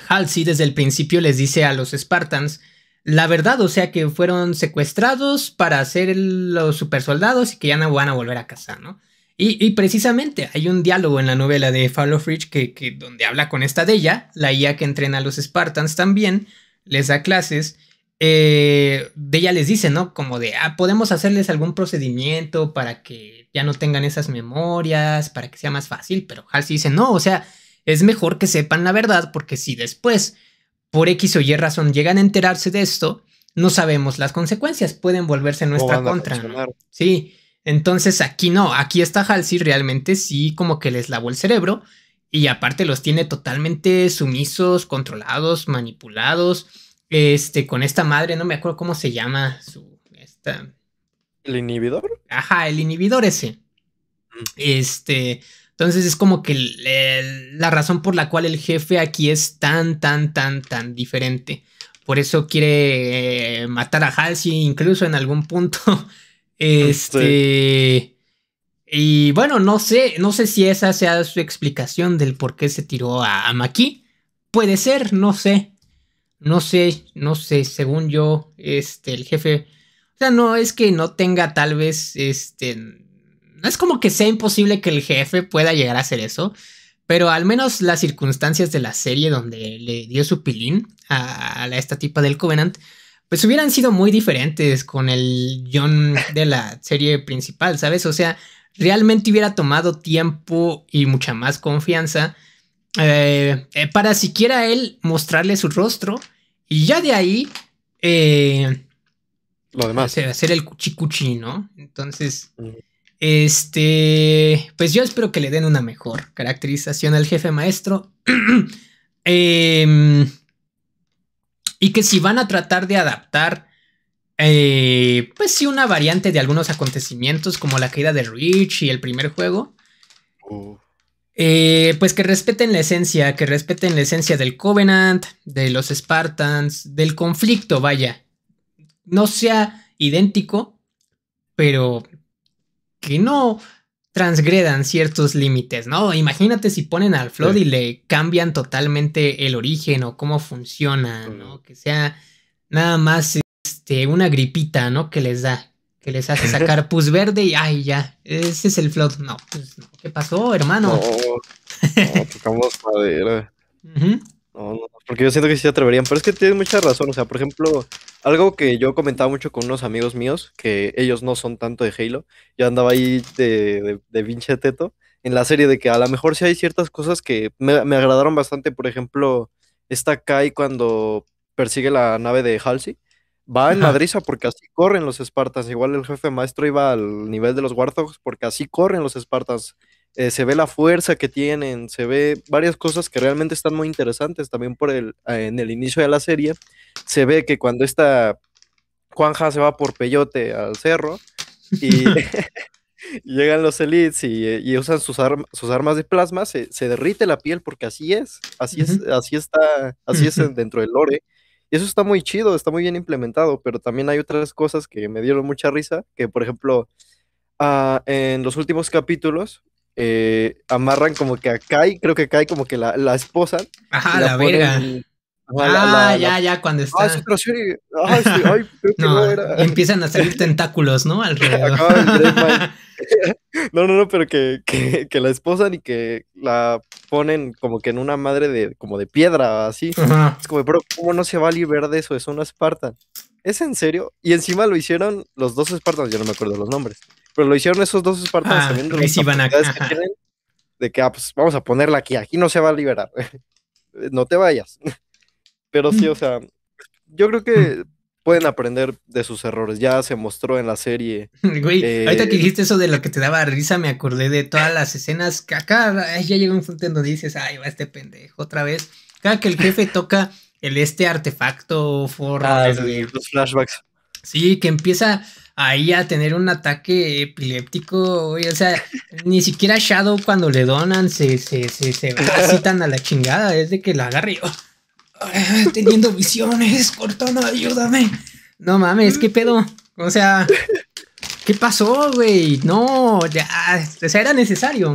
Halsey desde el principio les dice a los Spartans la verdad, o sea que fueron secuestrados para ser los supersoldados y que ya no van a volver a casa, ¿no? Y, precisamente hay un diálogo en la novela de Fall of que, donde habla con esta de ella, la IA que entrena a los Spartans también, les da clases. Eh, de ella les dice, ¿no? Como de, ah, podemos hacerles algún procedimiento para que ya no tengan esas memorias, para que sea más fácil, pero Halsey dice, no, o sea, es mejor que sepan la verdad porque si después, por X o Y razón, llegan a enterarse de esto, no sabemos las consecuencias, pueden volverse en nuestra contra. Sí, entonces aquí no, aquí está Halsey realmente sí como que les lavó el cerebro y aparte los tiene totalmente sumisos, controlados, manipulados, este, con esta madre, no me acuerdo cómo se llama su, esta... ¿El inhibidor? Ajá, el inhibidor ese. Mm. Este, entonces es como que la razón por la cual el jefe aquí es tan, tan, tan, tan diferente. Por eso quiere eh, matar a Halsey incluso en algún punto. este... Y bueno, no sé, no sé si esa sea su explicación del por qué se tiró a, a Maki. Puede ser, no sé. No sé, no sé, según yo, este, el jefe... O sea, no es que no tenga tal vez, este, no es como que sea imposible que el jefe pueda llegar a hacer eso, pero al menos las circunstancias de la serie donde le dio su pilín a, esta tipa del Covenant, pues hubieran sido muy diferentes con el John de la serie principal, ¿sabes? O sea, realmente hubiera tomado tiempo y mucha más confianza eh, eh, para siquiera él mostrarle su rostro y ya de ahí... Eh, lo demás. Hacer, el cuchicuchi, ¿no? Entonces, mm. Este, pues yo espero que le den una mejor caracterización al jefe maestro. Em, y que si van a tratar de adaptar, eh, pues sí, una variante de algunos acontecimientos como la caída de Rich y el primer juego. Eh, pues que respeten la esencia, que respeten la esencia del Covenant, de los Spartans, del conflicto, vaya. No sea idéntico, pero que no transgredan ciertos límites, ¿no? Imagínate si ponen al Flood y le cambian totalmente el origen o cómo funciona, ¿no? Que sea nada más este, una gripita, ¿no? Que les da, que les hace sacar pus verde y ay, ya, ese es el Flood. No, pues ¿qué pasó, hermano? No, pues, tocamos madera porque yo siento que sí se atreverían, pero es que tienes mucha razón. O sea, por ejemplo, algo que yo comentaba mucho con unos amigos míos, que ellos no son tanto de Halo, yo andaba ahí de, de, de teto en la serie, de que a lo mejor sí hay ciertas cosas que me, agradaron bastante. Por ejemplo, esta Kai cuando persigue la nave de Halsey, va en madriza porque así corren los Spartans, Igual el jefe maestro iba al nivel de los Warthogs porque así corren los Spartans. Eh, se ve la fuerza que tienen, se ve varias cosas que realmente están muy interesantes. También por el, eh, en el inicio de la serie se ve que cuando esta Juanja se va por peyote al cerro y llegan los elites y, eh, usan sus, sus, armas de plasma, se, derrite la piel porque así es, así es, así está, así es dentro del lore. Y eso está muy chido, está muy bien implementado, pero también hay otras cosas que me dieron mucha risa, que por ejemplo, ah, en los últimos capítulos eh, amarran como que a Kai, creo que Kai como que la, la esposan. Ajá, la, verga. ah, ya, ya, cuando ah, está. empiezan a salir tentáculos, ¿no? Alrededor. no, no, no, pero que, la esposan y que la ponen como que en una madre de, como de piedra, así. Es como, pero ¿cómo no se va a liberar de eso? Es una Spartan. ¿Es en serio? Y encima lo hicieron los dos Spartans, yo no me acuerdo los nombres pero lo hicieron esos dos espartanos ah, sabiendo a de que, ah, pues, vamos a ponerla aquí, aquí no se va a liberar, no te vayas. Pero sí, o sea, yo creo que pueden aprender de sus errores, ya se mostró en la serie. Güey, ahorita que eh, dijiste eso de lo que te daba risa, me acordé de todas las escenas, que acá ya llega un punto en donde dices, ay, va este pendejo otra vez, cada que el jefe toca el este artefacto, ah, los flashbacks. Sí, que empieza ahí a tener un ataque epiléptico, O sea, ni siquiera Shadow cuando le donan se, se, se, citan a la chingada. Es de que la agarre yo. Oh, ah, teniendo visiones, Cortana, ayúdame. No mames, qué pedo. O sea, ¿qué pasó, güey? No, ya, o sea, era necesario.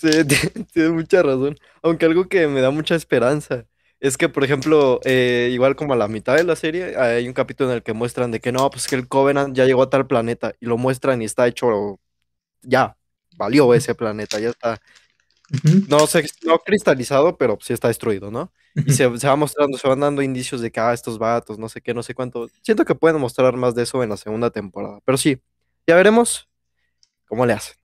Sí, tienes mucha razón. Aunque algo que me da mucha esperanza es que, por ejemplo, eh, igual como a la mitad de la serie, hay un capítulo en el que muestran de que no, pues que el Covenant ya llegó a tal planeta y lo muestran y está hecho, ya, valió ese planeta, ya está. No, se, no cristalizado, pero sí está destruido, ¿no? Y se, va mostrando, se van dando indicios de que, ah, estos vatos, no sé qué, no sé cuánto. Siento que pueden mostrar más de eso en la segunda temporada, pero sí, ya veremos cómo le hacen.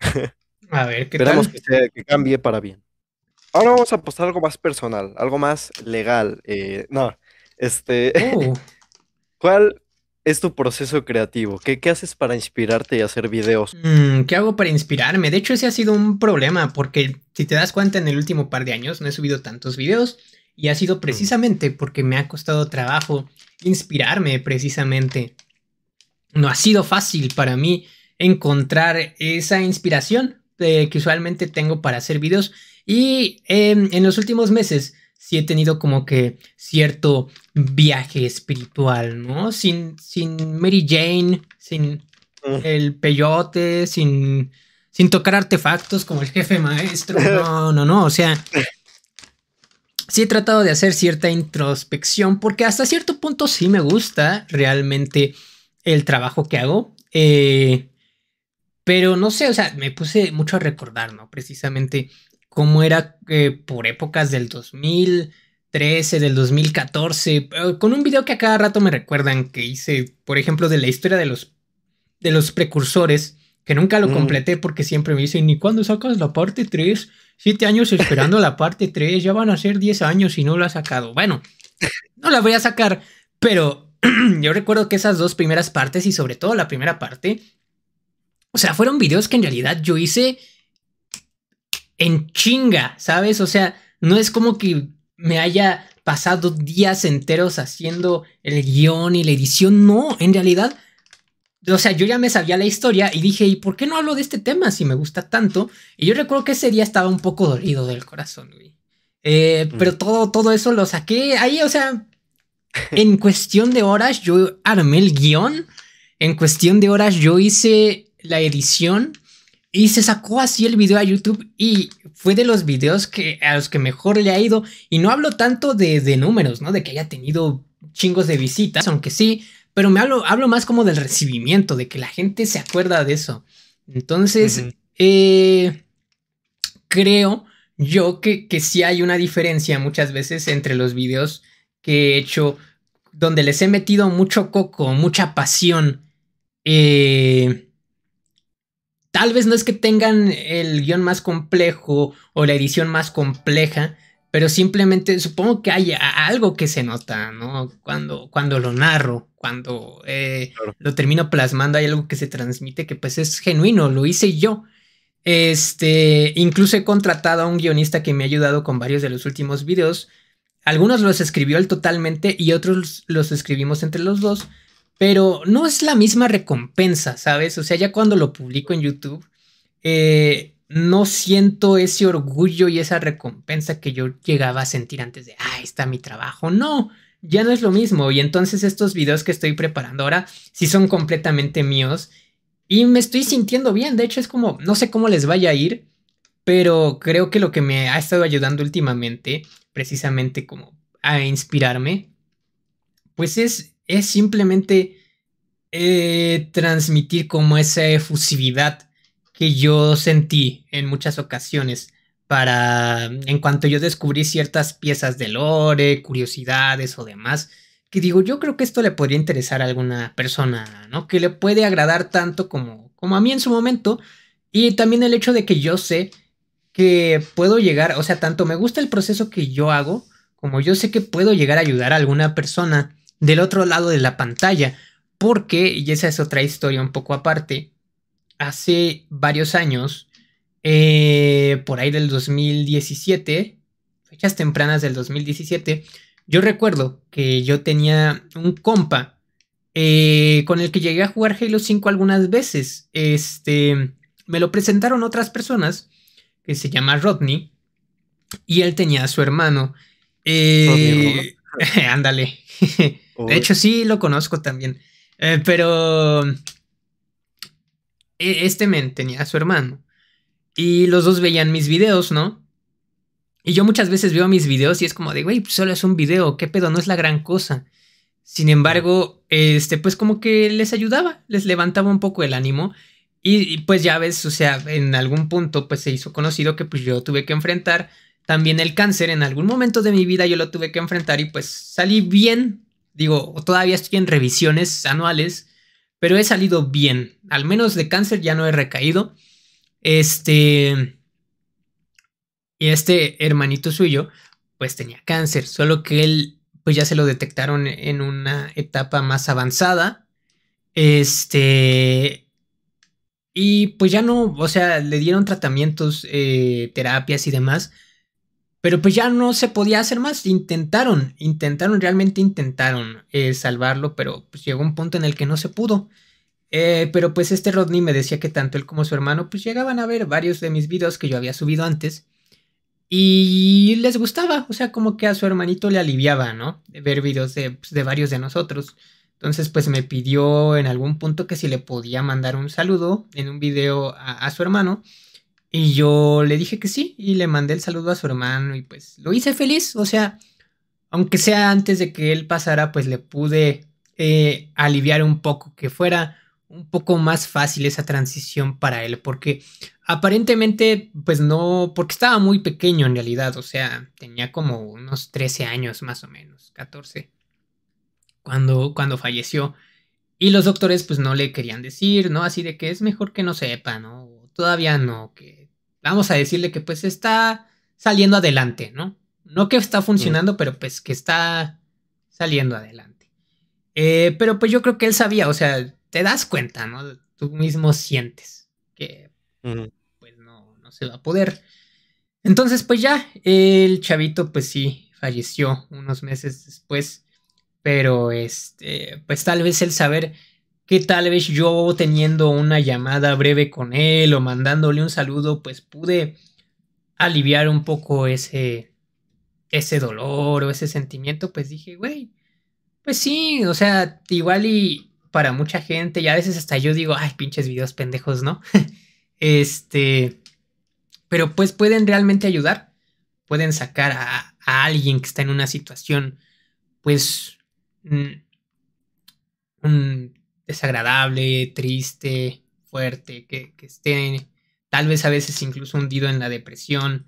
A ver, ¿qué que cambie para bien. Ahora vamos a apostar algo más personal, algo más legal. Eh, no, este. Uh. ¿Cuál es tu proceso creativo? ¿Qué, haces para inspirarte y hacer videos? Mm, ¿Qué hago para inspirarme? De hecho, ese ha sido un problema, porque si te das cuenta, en el último par de años no he subido tantos videos. Y ha sido mm. precisamente porque me ha costado trabajo inspirarme, precisamente. No ha sido fácil para mí encontrar esa inspiración eh, que usualmente tengo para hacer videos. Y em, en los últimos meses sí he tenido como que cierto viaje espiritual, ¿no? Sin, sin Mary Jane, sin mm. el peyote, sin, sin tocar artefactos como el jefe maestro. No, no, no, o sea, sí he tratado de hacer cierta introspección porque hasta cierto punto sí me gusta realmente el trabajo que hago. Eh, pero no sé, o sea, me puse mucho a recordar, ¿no? Precisamente cómo era eh, por épocas del 2013, del 2014, eh, con un video que a cada rato me recuerdan que hice, por ejemplo, de la historia de los, de los precursores, que nunca lo mm. completé porque siempre me dicen, ni cuándo sacas la parte 3? Siete años esperando la parte 3, ya van a ser 10 años y no lo ha sacado. Bueno, no la voy a sacar, pero yo recuerdo que esas dos primeras partes y sobre todo la primera parte, o sea, fueron videos que en realidad yo hice en chinga, ¿sabes? O sea, no es como que me haya pasado días enteros haciendo el guión y la edición, no, en realidad, o sea, yo ya me sabía la historia y dije, ¿y por qué no hablo de este tema si me gusta tanto? Y yo recuerdo que ese día estaba un poco dolido del corazón, güey. Eh, mm. Pero todo, todo eso lo saqué ahí, o sea, en cuestión de horas yo armé el guión, en cuestión de horas yo hice la edición, y se sacó así el video a YouTube y fue de los videos que, a los que mejor le ha ido. Y no hablo tanto de, números, ¿no? De que haya tenido chingos de visitas, aunque sí, pero me hablo, hablo más como del recibimiento, de que la gente se acuerda de eso. Entonces, eh, creo yo que, que sí hay una diferencia muchas veces entre los videos que he hecho donde les he metido mucho coco, mucha pasión. Eh, Tal vez no es que tengan el guión más complejo o la edición más compleja, pero simplemente supongo que hay algo que se nota, ¿no? Cuando, cuando lo narro, cuando eh, lo termino plasmando, hay algo que se transmite que pues es genuino, lo hice yo. Este, incluso he contratado a un guionista que me ha ayudado con varios de los últimos videos. Algunos los escribió él totalmente y otros los escribimos entre los dos pero no es la misma recompensa, ¿sabes? O sea, ya cuando lo publico en YouTube, eh, no siento ese orgullo y esa recompensa que yo llegaba a sentir antes de, ah, está mi trabajo. No, ya no es lo mismo. Y entonces estos videos que estoy preparando ahora sí son completamente míos y me estoy sintiendo bien. De hecho, es como, no sé cómo les vaya a ir, pero creo que lo que me ha estado ayudando últimamente, precisamente como a inspirarme, pues es es simplemente eh, transmitir como esa efusividad que yo sentí en muchas ocasiones para en cuanto yo descubrí ciertas piezas de lore, curiosidades o demás, que digo, yo creo que esto le podría interesar a alguna persona, ¿no? Que le puede agradar tanto como, como a mí en su momento. Y también el hecho de que yo sé que puedo llegar, o sea, tanto me gusta el proceso que yo hago, como yo sé que puedo llegar a ayudar a alguna persona del otro lado de la pantalla, porque, y esa es otra historia un poco aparte, hace varios años, eh, por ahí del 2017, fechas tempranas del 2017, yo recuerdo que yo tenía un compa eh, con el que llegué a jugar Halo 5 algunas veces. Este, me lo presentaron otras personas, que se llama Rodney, y él tenía a su hermano. Eh, ándale. De hecho, sí lo conozco también. Eh, pero e, este men tenía a su hermano. Y los dos veían mis videos, ¿no? Y yo muchas veces veo mis videos y es como de, güey, pues, solo es un video, qué pedo, no es la gran cosa. Sin embargo, este, pues como que les ayudaba, les levantaba un poco el ánimo. Y, y, pues ya ves, o sea, en algún punto pues se hizo conocido que pues yo tuve que enfrentar también el cáncer. En algún momento de mi vida yo lo tuve que enfrentar y pues salí bien Digo, todavía estoy en revisiones anuales, pero he salido bien. Al menos de cáncer ya no he recaído. Este. Y este hermanito suyo, pues tenía cáncer, solo que él, pues ya se lo detectaron en una etapa más avanzada. Este. Y pues ya no, o sea, le dieron tratamientos, eh, terapias y demás pero pues ya no se podía hacer más. Intentaron, intentaron, realmente intentaron eh, salvarlo, pero pues llegó un punto en el que no se pudo. Eh, pero pues este Rodney me decía que tanto él como su hermano pues llegaban a ver varios de mis videos que yo había subido antes. Y les gustaba, o sea, como que a su hermanito le aliviaba, ¿no? ver videos pues, de, varios de nosotros. Entonces pues me pidió en algún punto que si le podía mandar un saludo en un video a su hermano. Y yo le dije que sí y le mandé el saludo a su hermano y pues lo hice feliz, o sea, aunque sea antes de que él pasara, pues le pude eh, aliviar un poco, que fuera un poco más fácil esa transición para él, porque aparentemente, pues no, porque estaba muy pequeño en realidad, o sea, tenía como unos 13 años más o menos, 14, cuando, cuando falleció. Y los doctores pues no le querían decir, ¿no? Así de que es mejor que no sepa, ¿no? Todavía no, que vamos a decirle que pues está saliendo adelante, ¿no? No que está funcionando, mm. pero pues que está saliendo adelante. Eh, pero pues yo creo que él sabía, o sea, te das cuenta, ¿no? Tú mismo sientes que pues no, no se va a poder. Entonces pues ya, el chavito pues sí, falleció unos meses después, pero este, pues tal vez el saber que tal vez yo teniendo una llamada breve con él o mandándole un saludo, pues pude aliviar un poco ese, ese dolor o ese sentimiento, pues dije, güey, pues sí, o sea, igual y para mucha gente, y a veces hasta yo digo, ay, pinches videos pendejos, ¿no? este, pero pues pueden realmente ayudar, pueden sacar a, alguien que está en una situación, pues, mm, un desagradable, triste, fuerte, que, esté tal vez a veces incluso hundido en la depresión.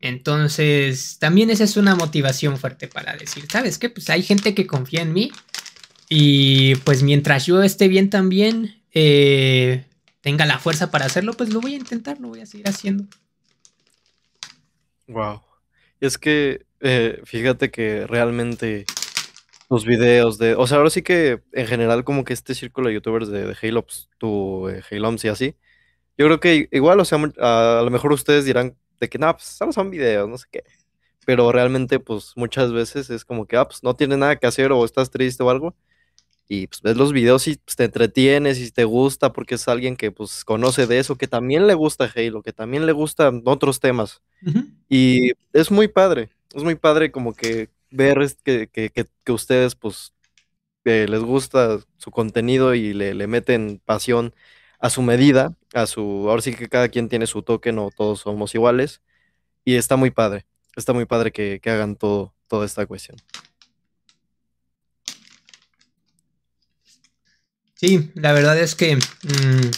Entonces, también esa es una motivación fuerte para decir, ¿sabes qué? Pues hay gente que confía en mí y pues mientras yo esté bien también, eh, tenga la fuerza para hacerlo, pues lo voy a intentar, lo voy a seguir haciendo. Wow. Es que eh, fíjate que realmente los videos de. O sea, ahora sí que en general, como que este círculo de youtubers de, de Halo, pues, tu eh, y así. Yo creo que igual, o sea, a, lo mejor ustedes dirán de que, no, pues, son videos, no sé qué. Pero realmente, pues, muchas veces es como que, ah, pues, no tiene nada que hacer o estás triste o algo y pues, ves los videos y pues, te entretienes y te gusta porque es alguien que pues conoce de eso, que también le gusta Halo, que también le gustan otros temas. Y es muy padre, es muy padre como que ver que, que, que, ustedes pues eh, les gusta su contenido y le, meten pasión a su medida, a su, ahora sí que cada quien tiene su toque, no todos somos iguales, y está muy padre, está muy padre que, hagan todo, toda esta cuestión. Sí, la verdad es que mm,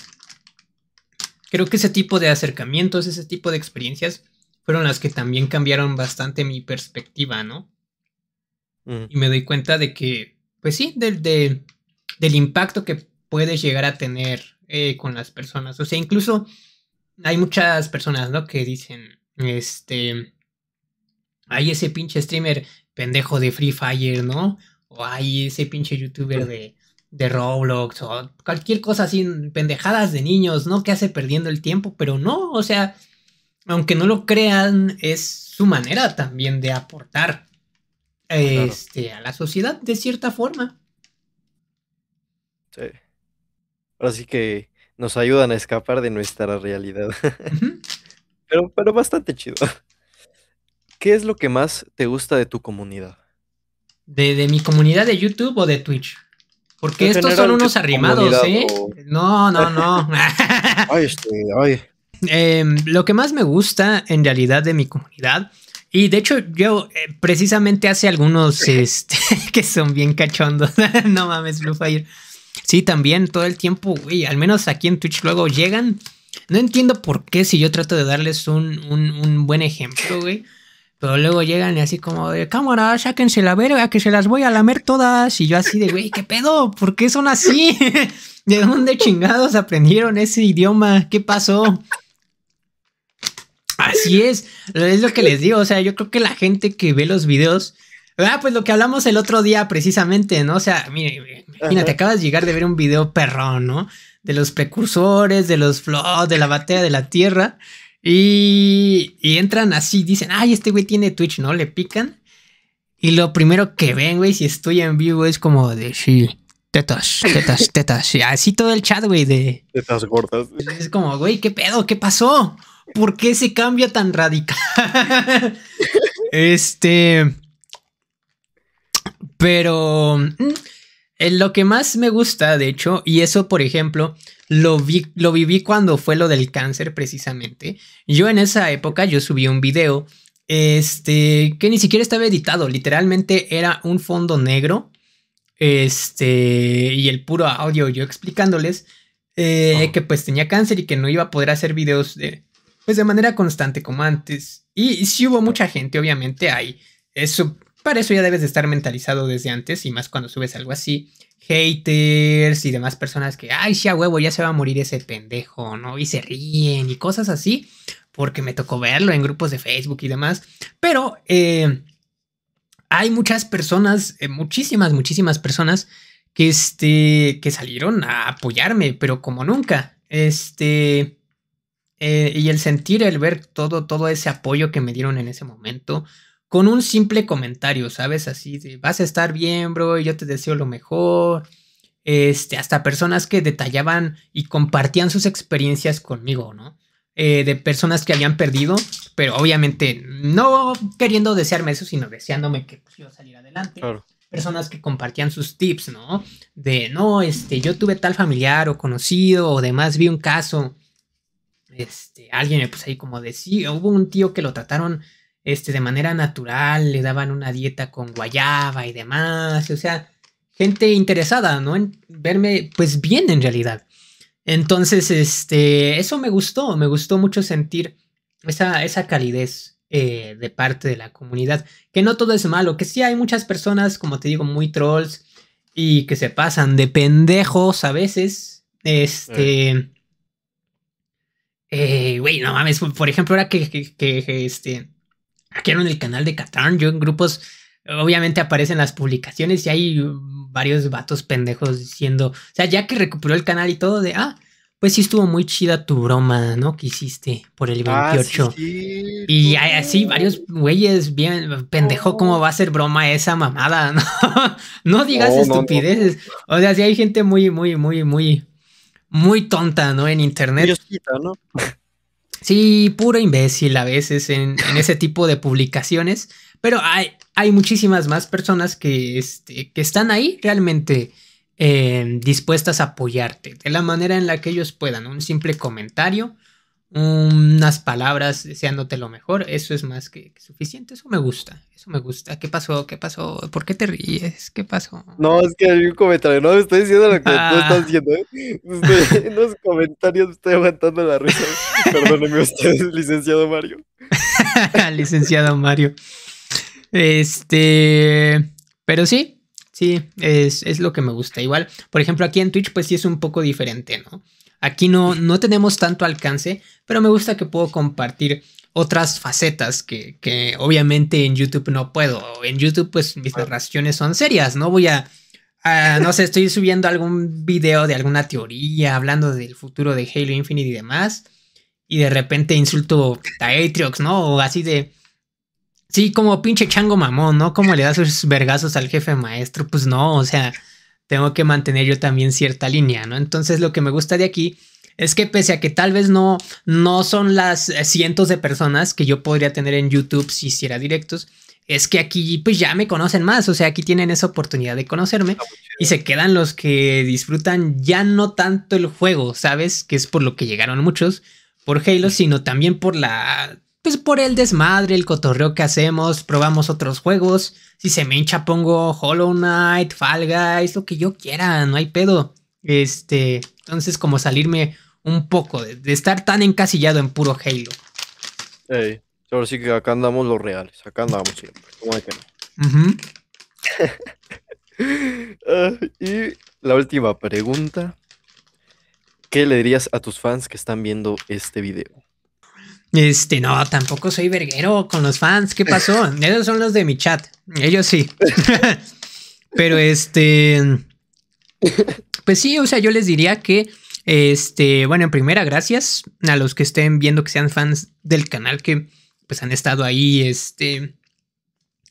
creo que ese tipo de acercamientos, ese tipo de experiencias fueron las que también cambiaron bastante mi perspectiva, ¿no? Y me doy cuenta de que, pues sí, del, del impacto que puedes llegar a tener eh, con las personas. O sea, incluso hay muchas personas, ¿no? Que dicen, este, hay ese pinche streamer pendejo de Free Fire, ¿no? O hay ese pinche youtuber de, de Roblox o cualquier cosa así, pendejadas de niños, ¿no? Que hace perdiendo el tiempo, pero no, o sea, aunque no lo crean, es su manera también de aportar este, a la sociedad de cierta forma. Sí. Ahora sí que nos ayudan a escapar de nuestra realidad. pero, pero bastante chido. ¿Qué es lo que más te gusta de tu comunidad? De, mi comunidad de YouTube o de Twitch. Porque estos son unos arrimados, ¿eh? No, no, no. ay, este, ay. Em, lo que más me gusta en realidad de mi comunidad y de hecho, yo eh, precisamente hace algunos este, que son bien cachondos. no mames, Blue Fire. Sí, también todo el tiempo, güey. Al menos aquí en Twitch luego llegan. No entiendo por qué si yo trato de darles un, un, un buen ejemplo, güey. Pero luego llegan y así como de cámara, sáquense la verga, que se las voy a lamer todas. Y yo así de, güey, ¿qué pedo? ¿Por qué son así? ¿De dónde chingados aprendieron ese idioma? ¿Qué pasó? Así es, es lo que les digo, o sea, yo creo que la gente que ve los videos, ah, pues lo que hablamos el otro día precisamente, ¿no? O sea, mire, imagínate, acabas de llegar de ver un video perrón, ¿no? De los precursores, de los flows, de la batalla de la tierra, y, entran así, dicen, ay, este güey tiene Twitch, ¿no? Le pican. Y lo primero que ven, güey, si estoy en vivo, es como de, sí, tetas, tetas, tetas. Y así todo el chat, güey, de... Tetas gordas. Es como, güey, ¿qué pedo? ¿Qué pasó? ¿por qué se cambia tan radical? este. Pero. Mm, lo que más me gusta, de hecho, y eso, por ejemplo, lo, lo viví cuando fue lo del cáncer precisamente. Yo en esa época, yo subí un video, este, que ni siquiera estaba editado, literalmente era un fondo negro, este, y el puro audio yo explicándoles eh, oh. que pues tenía cáncer y que no iba a poder hacer videos de, pues de manera constante como antes. Y si hubo mucha gente, obviamente hay. Eso, para eso ya debes de estar mentalizado desde antes y más cuando subes algo así. Haters y demás personas que, ay, si a huevo, ya se va a morir ese pendejo, ¿no? Y se ríen y cosas así, porque me tocó verlo en grupos de Facebook y demás. Pero eh, hay muchas personas, eh, muchísimas, muchísimas personas que, este, que salieron a apoyarme, pero como nunca. Este eh, y el sentir, el ver todo, todo ese apoyo que me dieron en ese momento, con un simple comentario, ¿sabes? Así de, vas a estar bien, bro, yo te deseo lo mejor. Este, hasta personas que detallaban y compartían sus experiencias conmigo, ¿no? Eh, de personas que habían perdido, pero obviamente no queriendo desearme eso, sino deseándome que pues, yo saliera adelante. Personas que compartían sus tips, ¿no? De, no, este, yo tuve tal familiar o conocido o demás, vi un caso este, alguien me eh, pues, ahí como decía hubo un tío que lo trataron este, de manera natural, le daban una dieta con guayaba y demás, o sea, gente interesada, ¿no? En verme pues bien en realidad. Entonces, este, eso me gustó, me gustó mucho sentir esa, esa calidez eh, de parte de la comunidad, que no todo es malo, que sí hay muchas personas, como te digo, muy trolls y que se pasan de pendejos a veces, este... Eh. Eh, güey, no mames, por ejemplo, ahora que, que, este, aquí en el canal de Catarn, yo en grupos, obviamente aparecen las publicaciones y hay varios vatos pendejos diciendo, o sea, ya que recuperó el canal y todo, de, ah, pues sí estuvo muy chida tu broma, ¿no? Que hiciste por el 28. Ah, y así varios güeyes bien pendejo, ¿cómo va a ser broma esa mamada? No, digas estupideces. O sea, sí hay gente muy, muy, muy, muy, muy tonta, ¿no? En internet. ¿no? Sí, puro imbécil a veces en, ese tipo de publicaciones, pero hay, hay muchísimas más personas que, este, que están ahí realmente eh, dispuestas a apoyarte de la manera en la que ellos puedan. Un simple comentario, unas palabras deseándote lo mejor, eso es más que, suficiente, eso me gusta, eso me gusta. ¿Qué pasó? ¿Qué pasó? ¿Por qué te ríes? ¿Qué pasó? No, es que hay un comentario, no estoy diciendo lo que tú estás ah. diciendo, ¿eh? en los comentarios estoy aguantando la risa. Perdóneme ustedes, licenciado Mario. licenciado Mario. Este, pero sí, sí, es, es lo que me gusta. Igual, por ejemplo, aquí en Twitch, pues sí es un poco diferente, ¿no? Aquí no, no tenemos tanto alcance, pero me gusta que puedo compartir otras facetas que, obviamente en YouTube no puedo. En YouTube pues mis narraciones son serias, no voy a... no sé, estoy subiendo algún video de alguna teoría, hablando del futuro de Halo Infinite y demás, y de repente insulto a Atriox, ¿no? O así de. Sí, como pinche chango mamón, ¿no? Como le das sus vergazos al jefe maestro, pues no, o sea, tengo que mantener yo también cierta línea, ¿no? Entonces lo que me gusta de aquí es que pese a que tal vez no, no son las eh, cientos de personas que yo podría tener en YouTube si hiciera directos, es que aquí pues ya me conocen más, o sea, aquí tienen esa oportunidad de conocerme ah, y se quedan los que disfrutan ya no tanto el juego, ¿sabes? Que es por lo que llegaron muchos por Halo, sino también por la pues por el desmadre, el cotorreo que hacemos, probamos otros juegos. Si se me hincha, pongo Hollow Knight, Fall Guys, lo que yo quiera, no hay pedo. Este, entonces, como salirme un poco de, estar tan encasillado en puro Halo. Ey, ahora sí que acá andamos los reales, acá andamos siempre, como que no. Ah, y la última pregunta: ¿Qué le dirías a tus fans que están viendo este video? Este, no, tampoco soy verguero con los fans. ¿Qué pasó? Ellos son los de mi chat. Ellos sí. Pero este. Pues sí, o sea, yo les diría que. Este, bueno, en primera, gracias a los que estén viendo que sean fans del canal que pues han estado ahí. Este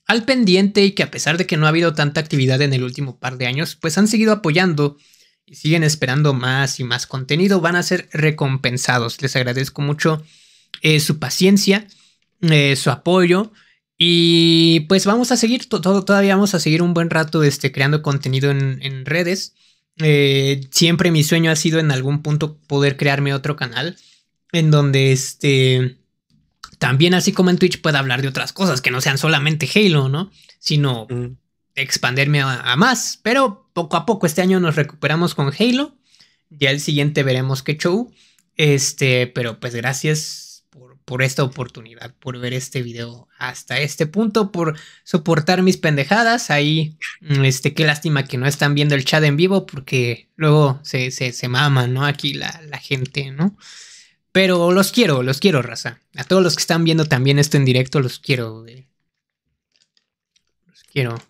al pendiente y que a pesar de que no ha habido tanta actividad en el último par de años, pues han seguido apoyando y siguen esperando más y más contenido, van a ser recompensados. Les agradezco mucho eh, su paciencia, eh, su apoyo. Y pues vamos a seguir, todo todavía vamos a seguir un buen rato este, creando contenido en, redes. Eh, siempre mi sueño ha sido en algún punto poder crearme otro canal en donde este también así como en Twitch pueda hablar de otras cosas que no sean solamente Halo, ¿no? Sino expanderme a, más. Pero poco a poco este año nos recuperamos con Halo. Ya el siguiente veremos qué show. Este, pero pues gracias por esta oportunidad, por ver este video hasta este punto, por soportar mis pendejadas. Ahí, mm, este, qué lástima que no están viendo el chat en vivo porque luego se, se, se mama, ¿no? Aquí la, la gente, ¿no? Pero los quiero, los quiero, raza. A todos los que están viendo también esto en directo, los quiero. Los quiero.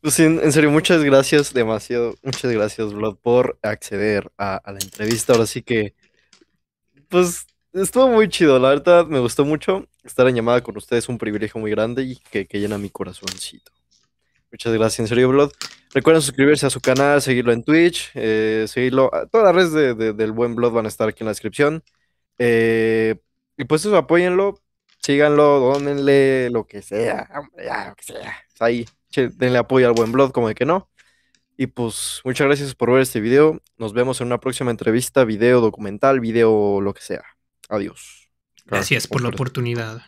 Pues en, en, serio, muchas gracias, demasiado. Muchas gracias, Blood por acceder a, a la entrevista. Ahora sí que, pues, Estuvo muy chido, la verdad me gustó mucho estar en llamada con ustedes, un privilegio muy grande y que, llena mi corazoncito. Muchas gracias, en serio, Blood. Recuerden suscribirse a su canal, seguirlo en Twitch, eh, seguirlo. Ah, todas las redes de, del buen Blood van a estar aquí en la descripción. Eh, y pues eso, apóyenlo, síganlo, donenle lo que sea, hombre, ya, lo que sea. Pues ahí, denle apoyo al buen Blood, como de que no. Y pues muchas gracias por ver este video. Nos vemos en una próxima entrevista, video, documental, video, lo que sea. Adiós. Gracias por la oportunidad.